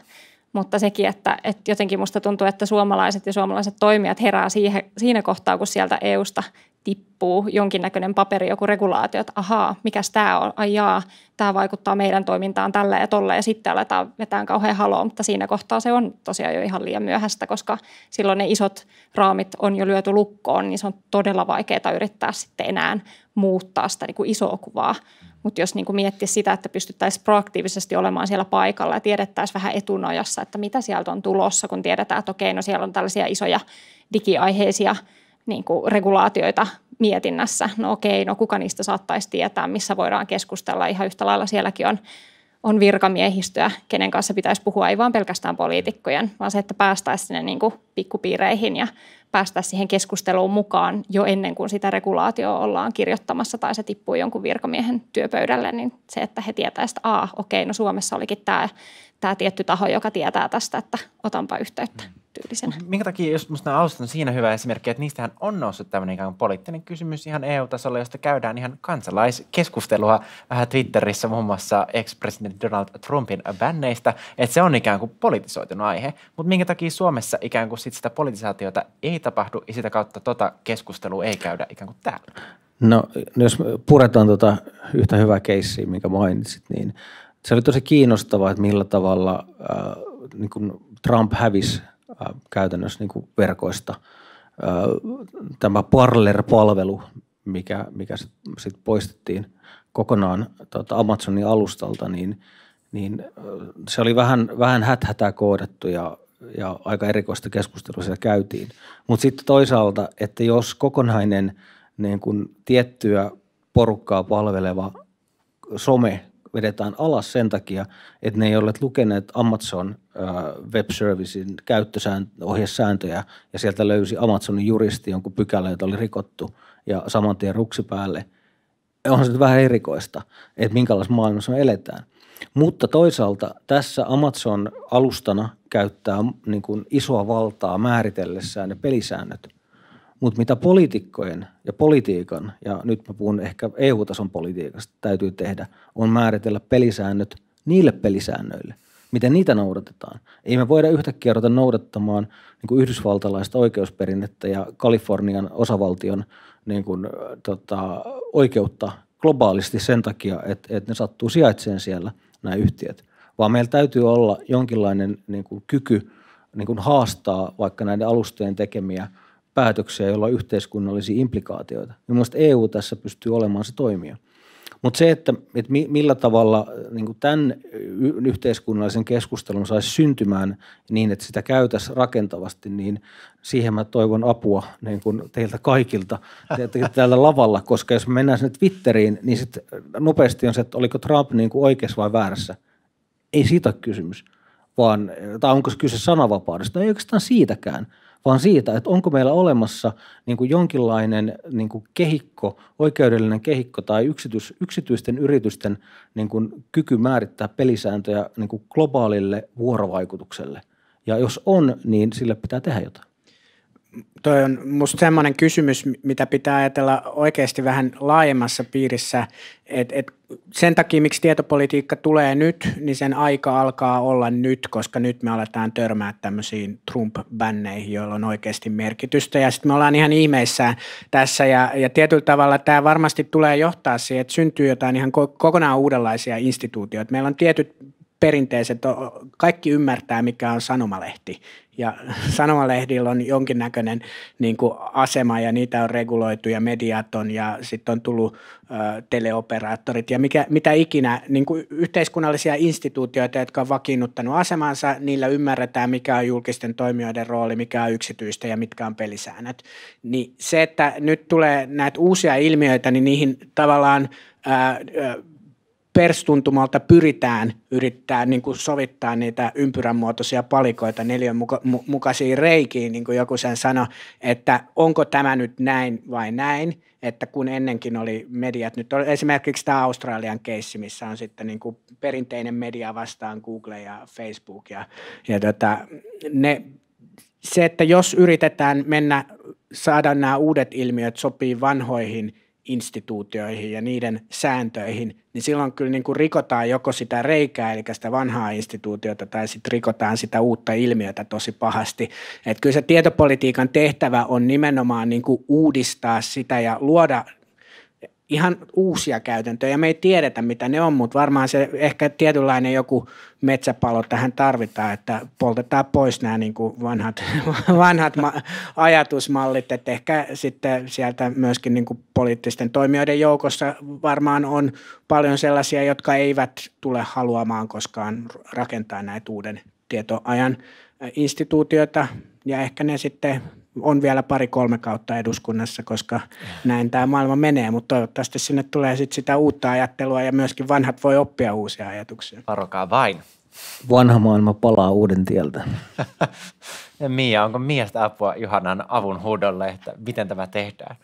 Mutta sekin, että, että jotenkin musta tuntuu, että suomalaiset ja suomalaiset toimijat herää siihen, siinä kohtaa, kun sieltä EUsta tippuu jonkinnäköinen paperi, joku regulaatio, että ahaa, mikäs tämä on, ajaa, tämä vaikuttaa meidän toimintaan tällä ja tolle ja sitten aletaan vetään kauhean haloo, mutta siinä kohtaa se on tosiaan jo ihan liian myöhäistä, koska silloin ne isot raamit on jo lyöty lukkoon, niin se on todella vaikeaa yrittää sitten enää muuttaa sitä niin kuin isoa kuvaa. Mutta jos niin kuin miettii sitä, että pystyttäisiin proaktiivisesti olemaan siellä paikalla ja tiedettäisiin vähän etunojassa, että mitä sieltä on tulossa, kun tiedetään, että okei, no siellä on tällaisia isoja digiaiheisia – niin kuin regulaatioita mietinnässä. No okei, no kuka niistä saattaisi tietää, missä voidaan keskustella. Ihan yhtä lailla sielläkin on, on virkamiehistöä, kenen kanssa pitäisi puhua, ei vaan pelkästään poliitikkojen, vaan se, että päästäisiin sinne niin kuin pikkupiireihin ja päästäisiin siihen keskusteluun mukaan jo ennen kuin sitä regulaatioa ollaan kirjoittamassa tai se tippuu jonkun virkamiehen työpöydälle, niin se, että he tietäisivät, että Aa, okei, no Suomessa olikin tämä, tämä tietty taho, joka tietää tästä, että otanpa yhteyttä. Mm tyylisenä. Minkä takia just musta nämä on siinä hyvä esimerkki, että niistähän on noussut tämmöinen ikään kuin poliittinen kysymys ihan EU-tasolla, josta käydään ihan kansalaiskeskustelua vähän Twitterissä muun muassa ex-presidentti Donald Trumpin bänneistä, että se on ikään kuin politisoitunut aihe, mutta minkä takia Suomessa ikään kuin sit sitä politisaatiota ei tapahdu ja sitä kautta tota keskustelua ei käydä ikään kuin täällä? No jos puretaan tuota yhtä hyvää keissiä, minkä mainitsit, niin se oli tosi kiinnostavaa, että millä tavalla äh, niin kuin Trump hävisi käytännössä niin kuin verkoista. Tämä Parler-palvelu, mikä, mikä sitten sit poistettiin kokonaan tuota Amazonin alustalta, niin, niin se oli vähän, vähän häthätää koodattu ja, ja aika erikoista keskustelua siellä käytiin. Mutta sitten toisaalta, että jos kokonainen niin kun tiettyä porukkaa palveleva some vedetään alas sen takia, että ne ei ole lukeneet Amazon äh, web servicein käyttöohjesääntöjä ja sieltä löysi Amazonin juristi jonkun pykälä, jota oli rikottu ja saman tien ruksi päälle. On se vähän erikoista, että minkälaisessa maailmassa me eletään. Mutta toisaalta tässä Amazon alustana käyttää niin kuin isoa valtaa määritellessään ne pelisäännöt – mutta mitä poliitikkojen ja politiikan, ja nyt mä puhun ehkä EU-tason politiikasta, täytyy tehdä, on määritellä pelisäännöt niille pelisäännöille, miten niitä noudatetaan. Ei me voida yhtäkkiä ruveta noudattamaan niin yhdysvaltalaista oikeusperinnettä ja Kalifornian osavaltion niin kuin, tota, oikeutta globaalisti sen takia, että, että ne sattuu sijaitseen siellä nämä yhtiöt, vaan meillä täytyy olla jonkinlainen niin kuin, kyky niin kuin haastaa vaikka näiden alustojen tekemiä – päätöksiä, joilla on yhteiskunnallisia implikaatioita. niin mielestäni EU tässä pystyy olemaan se toimija. Mutta se, että, että millä tavalla niin tämän yhteiskunnallisen keskustelun saisi syntymään niin, että sitä käytäisiin rakentavasti, niin siihen mä toivon apua niin kuin teiltä kaikilta täällä lavalla, koska jos mennään sinne Twitteriin, niin sit nopeasti on se, että oliko Trump niin kuin oikeassa vai väärässä. Ei siitä ole kysymys, vaan, tai onko kyse sananvapaudesta, no ei oikeastaan siitäkään – vaan siitä, että onko meillä olemassa niin kuin jonkinlainen niin kuin kehikko, oikeudellinen kehikko tai yksityis, yksityisten yritysten niin kuin kyky määrittää pelisääntöjä niin kuin globaalille vuorovaikutukselle. Ja jos on, niin sille pitää tehdä jotain toi on musta semmoinen kysymys, mitä pitää ajatella oikeasti vähän laajemmassa piirissä, että et sen takia, miksi tietopolitiikka tulee nyt, niin sen aika alkaa olla nyt, koska nyt me aletaan törmää tämmöisiin Trump-bänneihin, joilla on oikeasti merkitystä. Ja sitten me ollaan ihan ihmeissään tässä ja, ja tietyllä tavalla tämä varmasti tulee johtaa siihen, että syntyy jotain ihan kokonaan uudenlaisia instituutioita. Meillä on tietyt perinteiset, kaikki ymmärtää, mikä on sanomalehti ja sanomalehdillä on jonkinnäköinen niin kuin asema ja niitä on reguloitu ja mediat on ja sitten on tullut ö, teleoperaattorit ja mikä, mitä ikinä, niin kuin yhteiskunnallisia instituutioita, jotka on vakiinnuttanut asemansa, niillä ymmärretään mikä on julkisten toimijoiden rooli, mikä on yksityistä ja mitkä on pelisäännöt. Niin se, että nyt tulee näitä uusia ilmiöitä, niin niihin tavallaan – perstuntumalta pyritään yrittää niin kuin sovittaa niitä ympyränmuotoisia palikoita neljän muka, mu, mukaisiin reikiin, niin kuin joku sen sanoi, että onko tämä nyt näin vai näin, että kun ennenkin oli mediat, nyt oli esimerkiksi tämä Australian keissi, missä on sitten niin kuin perinteinen media vastaan Google ja Facebook ja, ja tota, ne, se, että jos yritetään mennä, saada nämä uudet ilmiöt sopii vanhoihin – instituutioihin ja niiden sääntöihin, niin silloin kyllä niin kuin rikotaan joko sitä reikää, eli sitä vanhaa instituutiota, tai sitten rikotaan sitä uutta ilmiötä tosi pahasti. Et kyllä se tietopolitiikan tehtävä on nimenomaan niin kuin uudistaa sitä ja luoda ihan uusia käytäntöjä. Me ei tiedetä, mitä ne on, mutta varmaan se ehkä tietynlainen joku metsäpalo tähän tarvitaan, että poltetaan pois nämä niin kuin vanhat, *laughs* vanhat ma- ajatusmallit. Että ehkä sitten sieltä myöskin niin kuin poliittisten toimijoiden joukossa varmaan on paljon sellaisia, jotka eivät tule haluamaan koskaan rakentaa näitä uuden tietoajan instituutioita. Ja ehkä ne sitten on vielä pari-kolme kautta eduskunnassa, koska näin tämä maailma menee, mutta toivottavasti sinne tulee sit sitä uutta ajattelua ja myöskin vanhat voi oppia uusia ajatuksia. Varokaa vain. Vanha maailma palaa uuden tieltä. *laughs* Mia, onko miestä apua Juhanan avun huudolle, että miten tämä tehdään?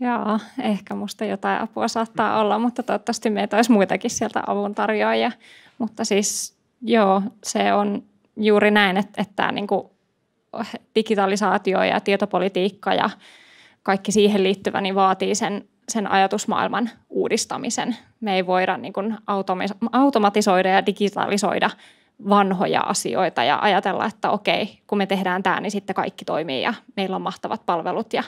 Joo, ehkä musta jotain apua saattaa olla, mutta toivottavasti meitä olisi muitakin sieltä avun tarjoajia. Mutta siis joo, se on juuri näin, että, että tämä kuin niinku digitalisaatio ja tietopolitiikka ja kaikki siihen liittyvä niin vaatii sen, sen ajatusmaailman uudistamisen. Me ei voida niin kuin automatisoida ja digitalisoida vanhoja asioita ja ajatella, että okei, kun me tehdään tämä, niin sitten kaikki toimii ja meillä on mahtavat palvelut ja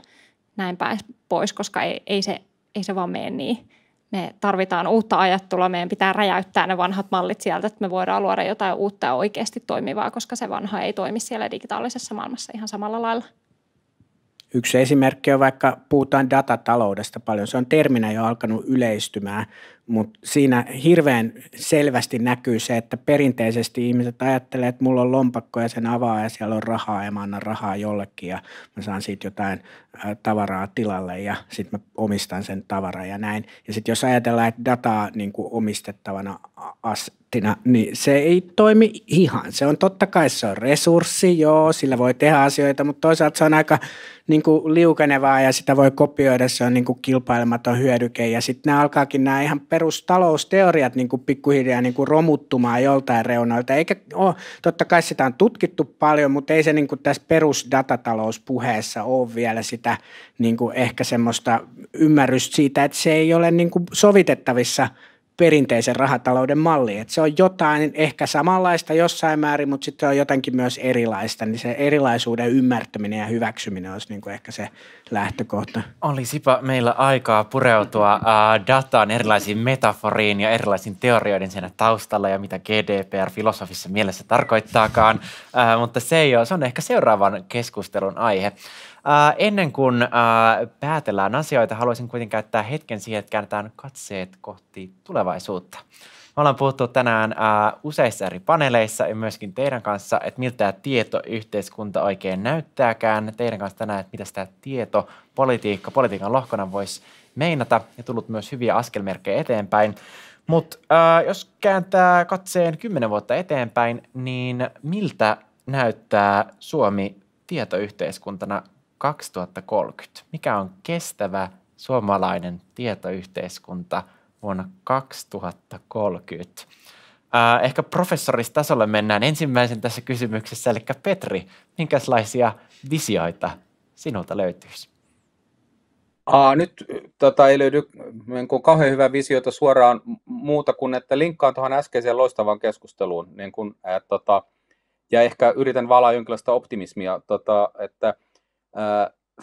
näin päin pois, koska ei, ei, se, ei se vaan mene niin me tarvitaan uutta ajattelua, meidän pitää räjäyttää ne vanhat mallit sieltä, että me voidaan luoda jotain uutta ja oikeasti toimivaa, koska se vanha ei toimi siellä digitaalisessa maailmassa ihan samalla lailla. Yksi esimerkki on vaikka, puhutaan datataloudesta paljon, se on terminä jo alkanut yleistymään, mutta siinä hirveän selvästi näkyy se, että perinteisesti ihmiset ajattelee, että mulla on lompakko ja sen avaa ja siellä on rahaa ja mä annan rahaa jollekin ja mä saan siitä jotain tavaraa tilalle ja sitten mä omistan sen tavaraa ja näin. Ja sitten jos ajatellaan, että dataa niin kuin omistettavana astina, niin se ei toimi ihan. Se on totta kai se on resurssi, joo, sillä voi tehdä asioita, mutta toisaalta se on aika niin kuin liukenevaa ja sitä voi kopioida, se on niin kuin kilpailematon hyödyke ja sitten nämä alkaakin nämä ihan per- perustalousteoriat niin kuin pikkuhiljaa niin kuin romuttumaan joltain reunoilta. Eikä ole, totta kai sitä on tutkittu paljon, mutta ei se niin kuin tässä perusdatatalouspuheessa ole vielä sitä niin kuin ehkä semmoista ymmärrystä siitä, että se ei ole niin kuin sovitettavissa – perinteisen rahatalouden malli. Että se on jotain ehkä samanlaista jossain määrin, mutta sitten on jotenkin myös erilaista. Niin se erilaisuuden ymmärtäminen ja hyväksyminen olisi niin kuin ehkä se lähtökohta. Olisipa meillä aikaa pureutua äh, dataan, erilaisiin metaforiin ja erilaisiin teorioiden siinä taustalla ja mitä GDPR filosofissa mielessä tarkoittaakaan. Äh, mutta se, ei ole, se on ehkä seuraavan keskustelun aihe. Äh, ennen kuin äh, päätellään asioita, haluaisin kuitenkin käyttää hetken siihen, että käännetään katseet kohti tulevaisuutta. Me ollaan puhuttu tänään äh, useissa eri paneeleissa ja myöskin teidän kanssa, että miltä tämä tietoyhteiskunta oikein näyttääkään. Teidän kanssa tänään, että mitä tämä tietopolitiikka, politiikan lohkona voisi meinata ja tullut myös hyviä askelmerkkejä eteenpäin. Mutta äh, jos kääntää katseen kymmenen vuotta eteenpäin, niin miltä näyttää Suomi tietoyhteiskuntana 2030. Mikä on kestävä suomalainen tietoyhteiskunta vuonna 2030? Äh, ehkä professoristasolle mennään ensimmäisen tässä kysymyksessä, eli Petri, minkälaisia visioita sinulta löytyisi? Aa, nyt äh, tota, ei löydy niin kuin kauhean hyvää visiota suoraan muuta kuin, että linkkaan tuohon äskeiseen loistavaan keskusteluun. Niin kuin, et, äh, tota, ja ehkä yritän valaa jonkinlaista optimismia, tota, että –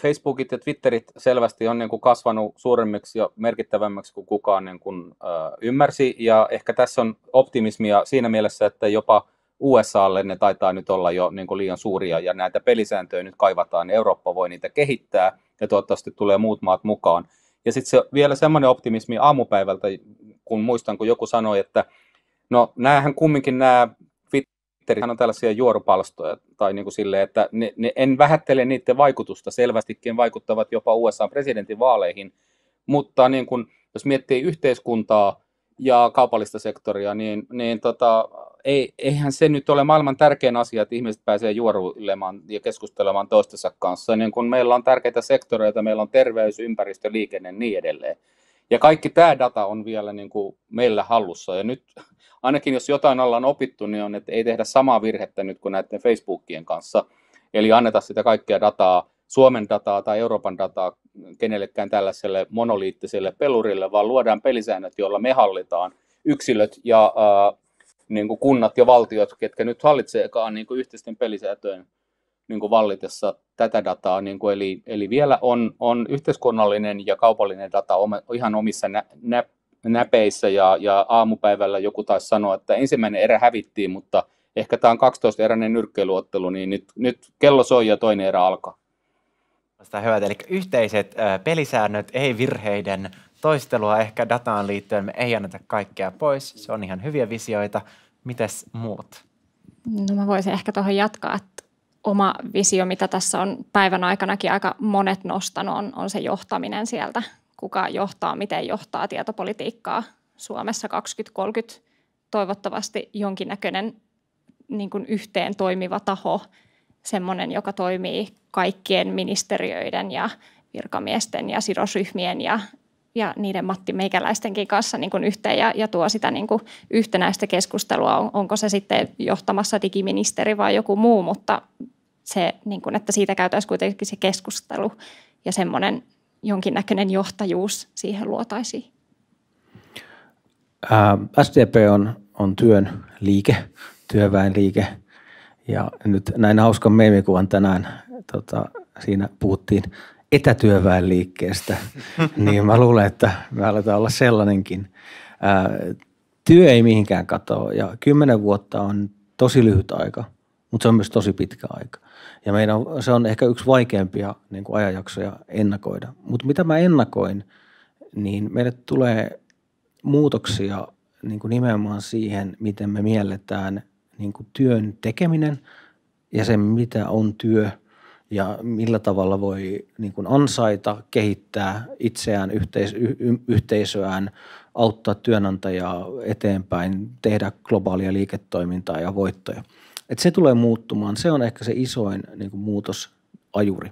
Facebookit ja Twitterit selvästi on niin kuin kasvanut suuremmiksi ja merkittävämmiksi kuin kukaan niin kuin, äh, ymmärsi. Ja ehkä tässä on optimismia siinä mielessä, että jopa USAlle ne taitaa nyt olla jo niin kuin liian suuria ja näitä pelisääntöjä nyt kaivataan. Niin Eurooppa voi niitä kehittää ja toivottavasti tulee muut maat mukaan. Ja sitten se, vielä semmoinen optimismi aamupäivältä, kun muistan, kun joku sanoi, että no näähän kumminkin nämä Twitterihän on tällaisia juorupalstoja, tai niin kuin sille, että ne, ne, en vähättele niiden vaikutusta, selvästikin vaikuttavat jopa USA vaaleihin, mutta niin kuin, jos miettii yhteiskuntaa ja kaupallista sektoria, niin, niin tota, ei, eihän se nyt ole maailman tärkein asia, että ihmiset pääsee juoruilemaan ja keskustelemaan toistensa kanssa. Niin kun meillä on tärkeitä sektoreita, meillä on terveys, ympäristö, liikenne ja niin edelleen. Ja kaikki tämä data on vielä niin kuin meillä hallussa. Ja nyt ainakin jos jotain ollaan opittu, niin on, että ei tehdä samaa virhettä nyt kuin näiden Facebookien kanssa. Eli anneta sitä kaikkea dataa, Suomen dataa tai Euroopan dataa kenellekään tällaiselle monoliittiselle pelurille, vaan luodaan pelisäännöt, joilla me hallitaan yksilöt ja ää, niin kuin kunnat ja valtiot, ketkä nyt hallitseekaan niin kuin yhteisten pelisääntöjen niin kuin vallitessa tätä dataa, niin kuin eli, eli vielä on, on yhteiskunnallinen ja kaupallinen data ihan omissa nä, nä, näpeissä ja, ja aamupäivällä joku taisi sanoa, että ensimmäinen erä hävittiin, mutta ehkä tämä on 12-eräinen nyrkkeiluottelu, niin nyt, nyt kello soi ja toinen erä alkaa. Sitä hyvät, eli yhteiset pelisäännöt, ei virheiden toistelua ehkä dataan liittyen, me ei anneta kaikkea pois, se on ihan hyviä visioita. Mites muut? No mä voisin ehkä tuohon jatkaa, että oma visio, mitä tässä on päivän aikanakin aika monet nostanut, on, on se johtaminen sieltä. Kuka johtaa, miten johtaa tietopolitiikkaa Suomessa 2030. Toivottavasti jonkinnäköinen niin kuin yhteen toimiva taho, semmoinen, joka toimii kaikkien ministeriöiden ja virkamiesten ja sidosryhmien ja ja niiden Matti Meikäläistenkin kanssa niin kuin yhteen ja, ja tuo sitä niin kuin yhtenäistä keskustelua, on, onko se sitten johtamassa digiministeri vai joku muu, mutta se, niin kuin, että siitä käytäisiin kuitenkin se keskustelu ja semmoinen jonkinnäköinen johtajuus siihen luotaisiin. Ää, SDP on, on työn liike, työväen liike. Ja nyt näin hauskan meemikuvan tänään. Tota, siinä puhuttiin etätyöväen liikkeestä, *laughs* niin mä luulen, että me aletaan olla sellainenkin. Ää, työ ei mihinkään katoa ja kymmenen vuotta on tosi lyhyt aika, mutta se on myös tosi pitkä aika. Ja meidän se on ehkä yksi vaikeimpia niin kuin ajanjaksoja ennakoida. Mutta mitä mä ennakoin, niin meille tulee muutoksia niin kuin nimenomaan siihen, miten me mielletään niin kuin työn tekeminen ja se, mitä on työ – ja millä tavalla voi niin kuin ansaita, kehittää itseään, yhteis- y- yhteisöään, auttaa työnantajaa eteenpäin, tehdä globaalia liiketoimintaa ja voittoja. Et se tulee muuttumaan. Se on ehkä se isoin niin kuin muutosajuri.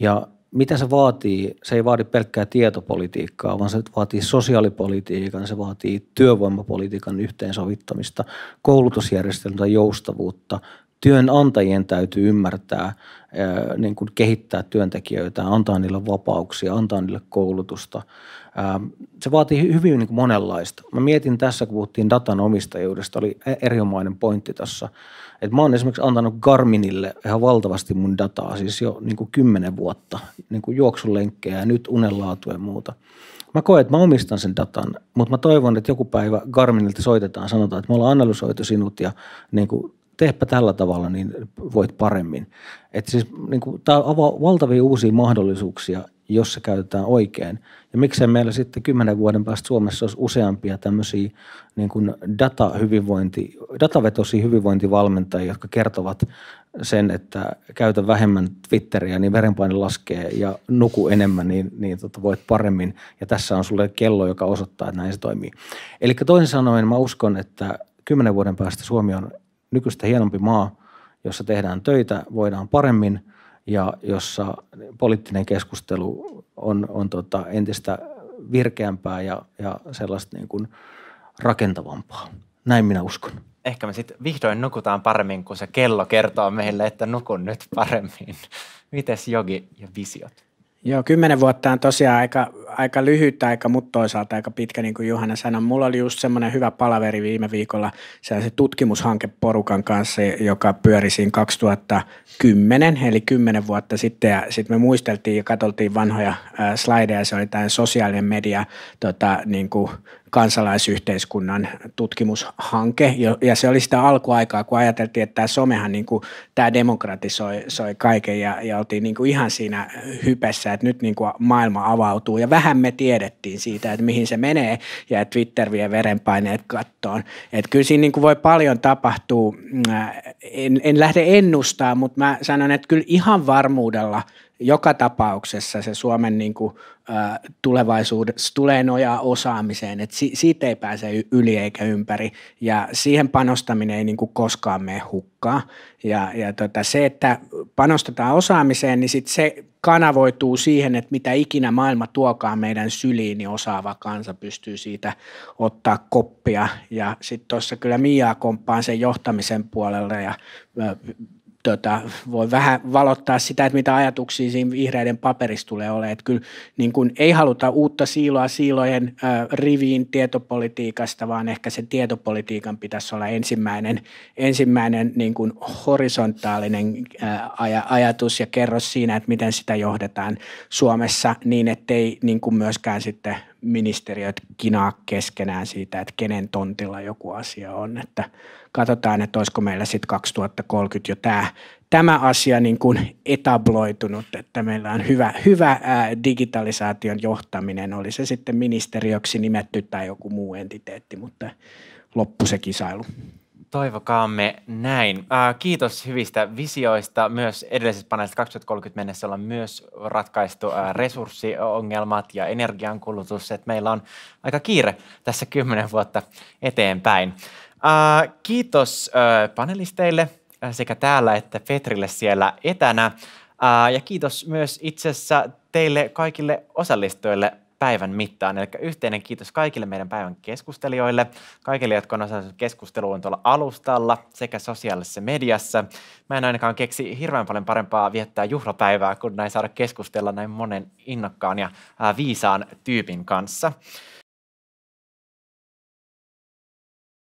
Ja mitä se vaatii? Se ei vaadi pelkkää tietopolitiikkaa, vaan se vaatii sosiaalipolitiikan, se vaatii työvoimapolitiikan yhteensovittamista, koulutusjärjestelmän joustavuutta, työnantajien täytyy ymmärtää, niin kuin kehittää työntekijöitä, antaa niille vapauksia, antaa niille koulutusta. Se vaatii hyvin niin kuin monenlaista. Mä mietin tässä, kun puhuttiin datan omistajuudesta, oli e-, erinomainen pointti tässä. Että mä oon esimerkiksi antanut Garminille ihan valtavasti mun dataa, siis jo niin kuin kymmenen vuotta, niin kuin juoksulenkkejä ja nyt unenlaatu ja muuta. Mä koen, että mä omistan sen datan, mutta mä toivon, että joku päivä Garminilta soitetaan, sanotaan, että me ollaan analysoitu sinut ja niin kuin teepä tällä tavalla, niin voit paremmin. Että siis niin kuin, tämä avaa valtavia uusia mahdollisuuksia, jos se käytetään oikein. Ja miksei meillä sitten kymmenen vuoden päästä Suomessa olisi useampia tämmöisiä niin kuin datahyvinvointi, datavetoisia hyvinvointivalmentajia, jotka kertovat sen, että käytä vähemmän Twitteriä, niin verenpaine laskee ja nuku enemmän, niin, niin tota voit paremmin. Ja tässä on sulle kello, joka osoittaa, että näin se toimii. Eli toisin sanoen mä uskon, että kymmenen vuoden päästä Suomi on nykyistä hienompi maa, jossa tehdään töitä, voidaan paremmin ja jossa poliittinen keskustelu on, on tota entistä virkeämpää ja, ja sellaista niin kuin rakentavampaa. Näin minä uskon. Ehkä me sitten vihdoin nukutaan paremmin, kun se kello kertoo meille, että nukun nyt paremmin. *laughs* Mites jogi ja visiot? Joo, kymmenen vuotta on tosiaan aika aika lyhyt aika, mutta toisaalta aika pitkä, niin kuin Juhana sanoi. Mulla oli just semmoinen hyvä palaveri viime viikolla se tutkimushanke Porukan kanssa, joka pyöri siinä 2010, eli 10 vuotta sitten. Ja sitten me muisteltiin ja katsottiin vanhoja äh, slideja, se oli tämä sosiaalinen media tota, niin kuin kansalaisyhteiskunnan tutkimushanke. Ja se oli sitä alkuaikaa, kun ajateltiin, että tämä somehan niin kuin, tämä demokratisoi soi kaiken ja, ja oltiin niin kuin ihan siinä hypessä, että nyt niin kuin maailma avautuu. Ja vähän Vähän me tiedettiin siitä, että mihin se menee ja että Twitter vie verenpaineet kattoon. Että kyllä siinä niin kuin voi paljon tapahtua. En, en lähde ennustaa, mutta mä sanon, että kyllä ihan varmuudella – joka tapauksessa se Suomen niin kuin, ä, tulevaisuudessa tulee nojaa osaamiseen, että si, siitä ei pääse yli eikä ympäri ja siihen panostaminen ei niin kuin koskaan mene hukkaan ja, ja tota, se, että panostetaan osaamiseen, niin sit se kanavoituu siihen, että mitä ikinä maailma tuokaa meidän syliin, niin osaava kansa pystyy siitä ottaa koppia ja sitten tuossa kyllä Miaa komppaan sen johtamisen puolella ja tota, voi vähän valottaa sitä, että mitä ajatuksia siinä vihreiden paperissa tulee olemaan. Että kyllä niin kun ei haluta uutta siiloa siilojen ö, riviin tietopolitiikasta, vaan ehkä se tietopolitiikan pitäisi olla ensimmäinen, ensimmäinen niin kun horisontaalinen ö, aj- ajatus ja kerro siinä, että miten sitä johdetaan Suomessa niin, ettei niin kun myöskään sitten ministeriöt kinaa keskenään siitä, että kenen tontilla joku asia on. Että katsotaan, että olisiko meillä sitten 2030 jo tämä, tämä asia niin kuin etabloitunut, että meillä on hyvä, hyvä digitalisaation johtaminen, oli se sitten ministeriöksi nimetty tai joku muu entiteetti, mutta loppu se kisailu. Toivokaamme näin. kiitos hyvistä visioista. Myös edellisessä paneelissa 2030 mennessä ollaan myös ratkaistu resurssiongelmat ja energiankulutus. Että meillä on aika kiire tässä kymmenen vuotta eteenpäin kiitos äh, panelisteille äh, sekä täällä että Petrille siellä etänä. Äh, ja kiitos myös itsessä teille kaikille osallistujille päivän mittaan. Eli yhteinen kiitos kaikille meidän päivän keskustelijoille, kaikille, jotka on osallistunut keskusteluun tuolla alustalla sekä sosiaalisessa mediassa. Mä en ainakaan keksi hirveän paljon parempaa viettää juhlapäivää, kun näin saada keskustella näin monen innokkaan ja viisaan tyypin kanssa.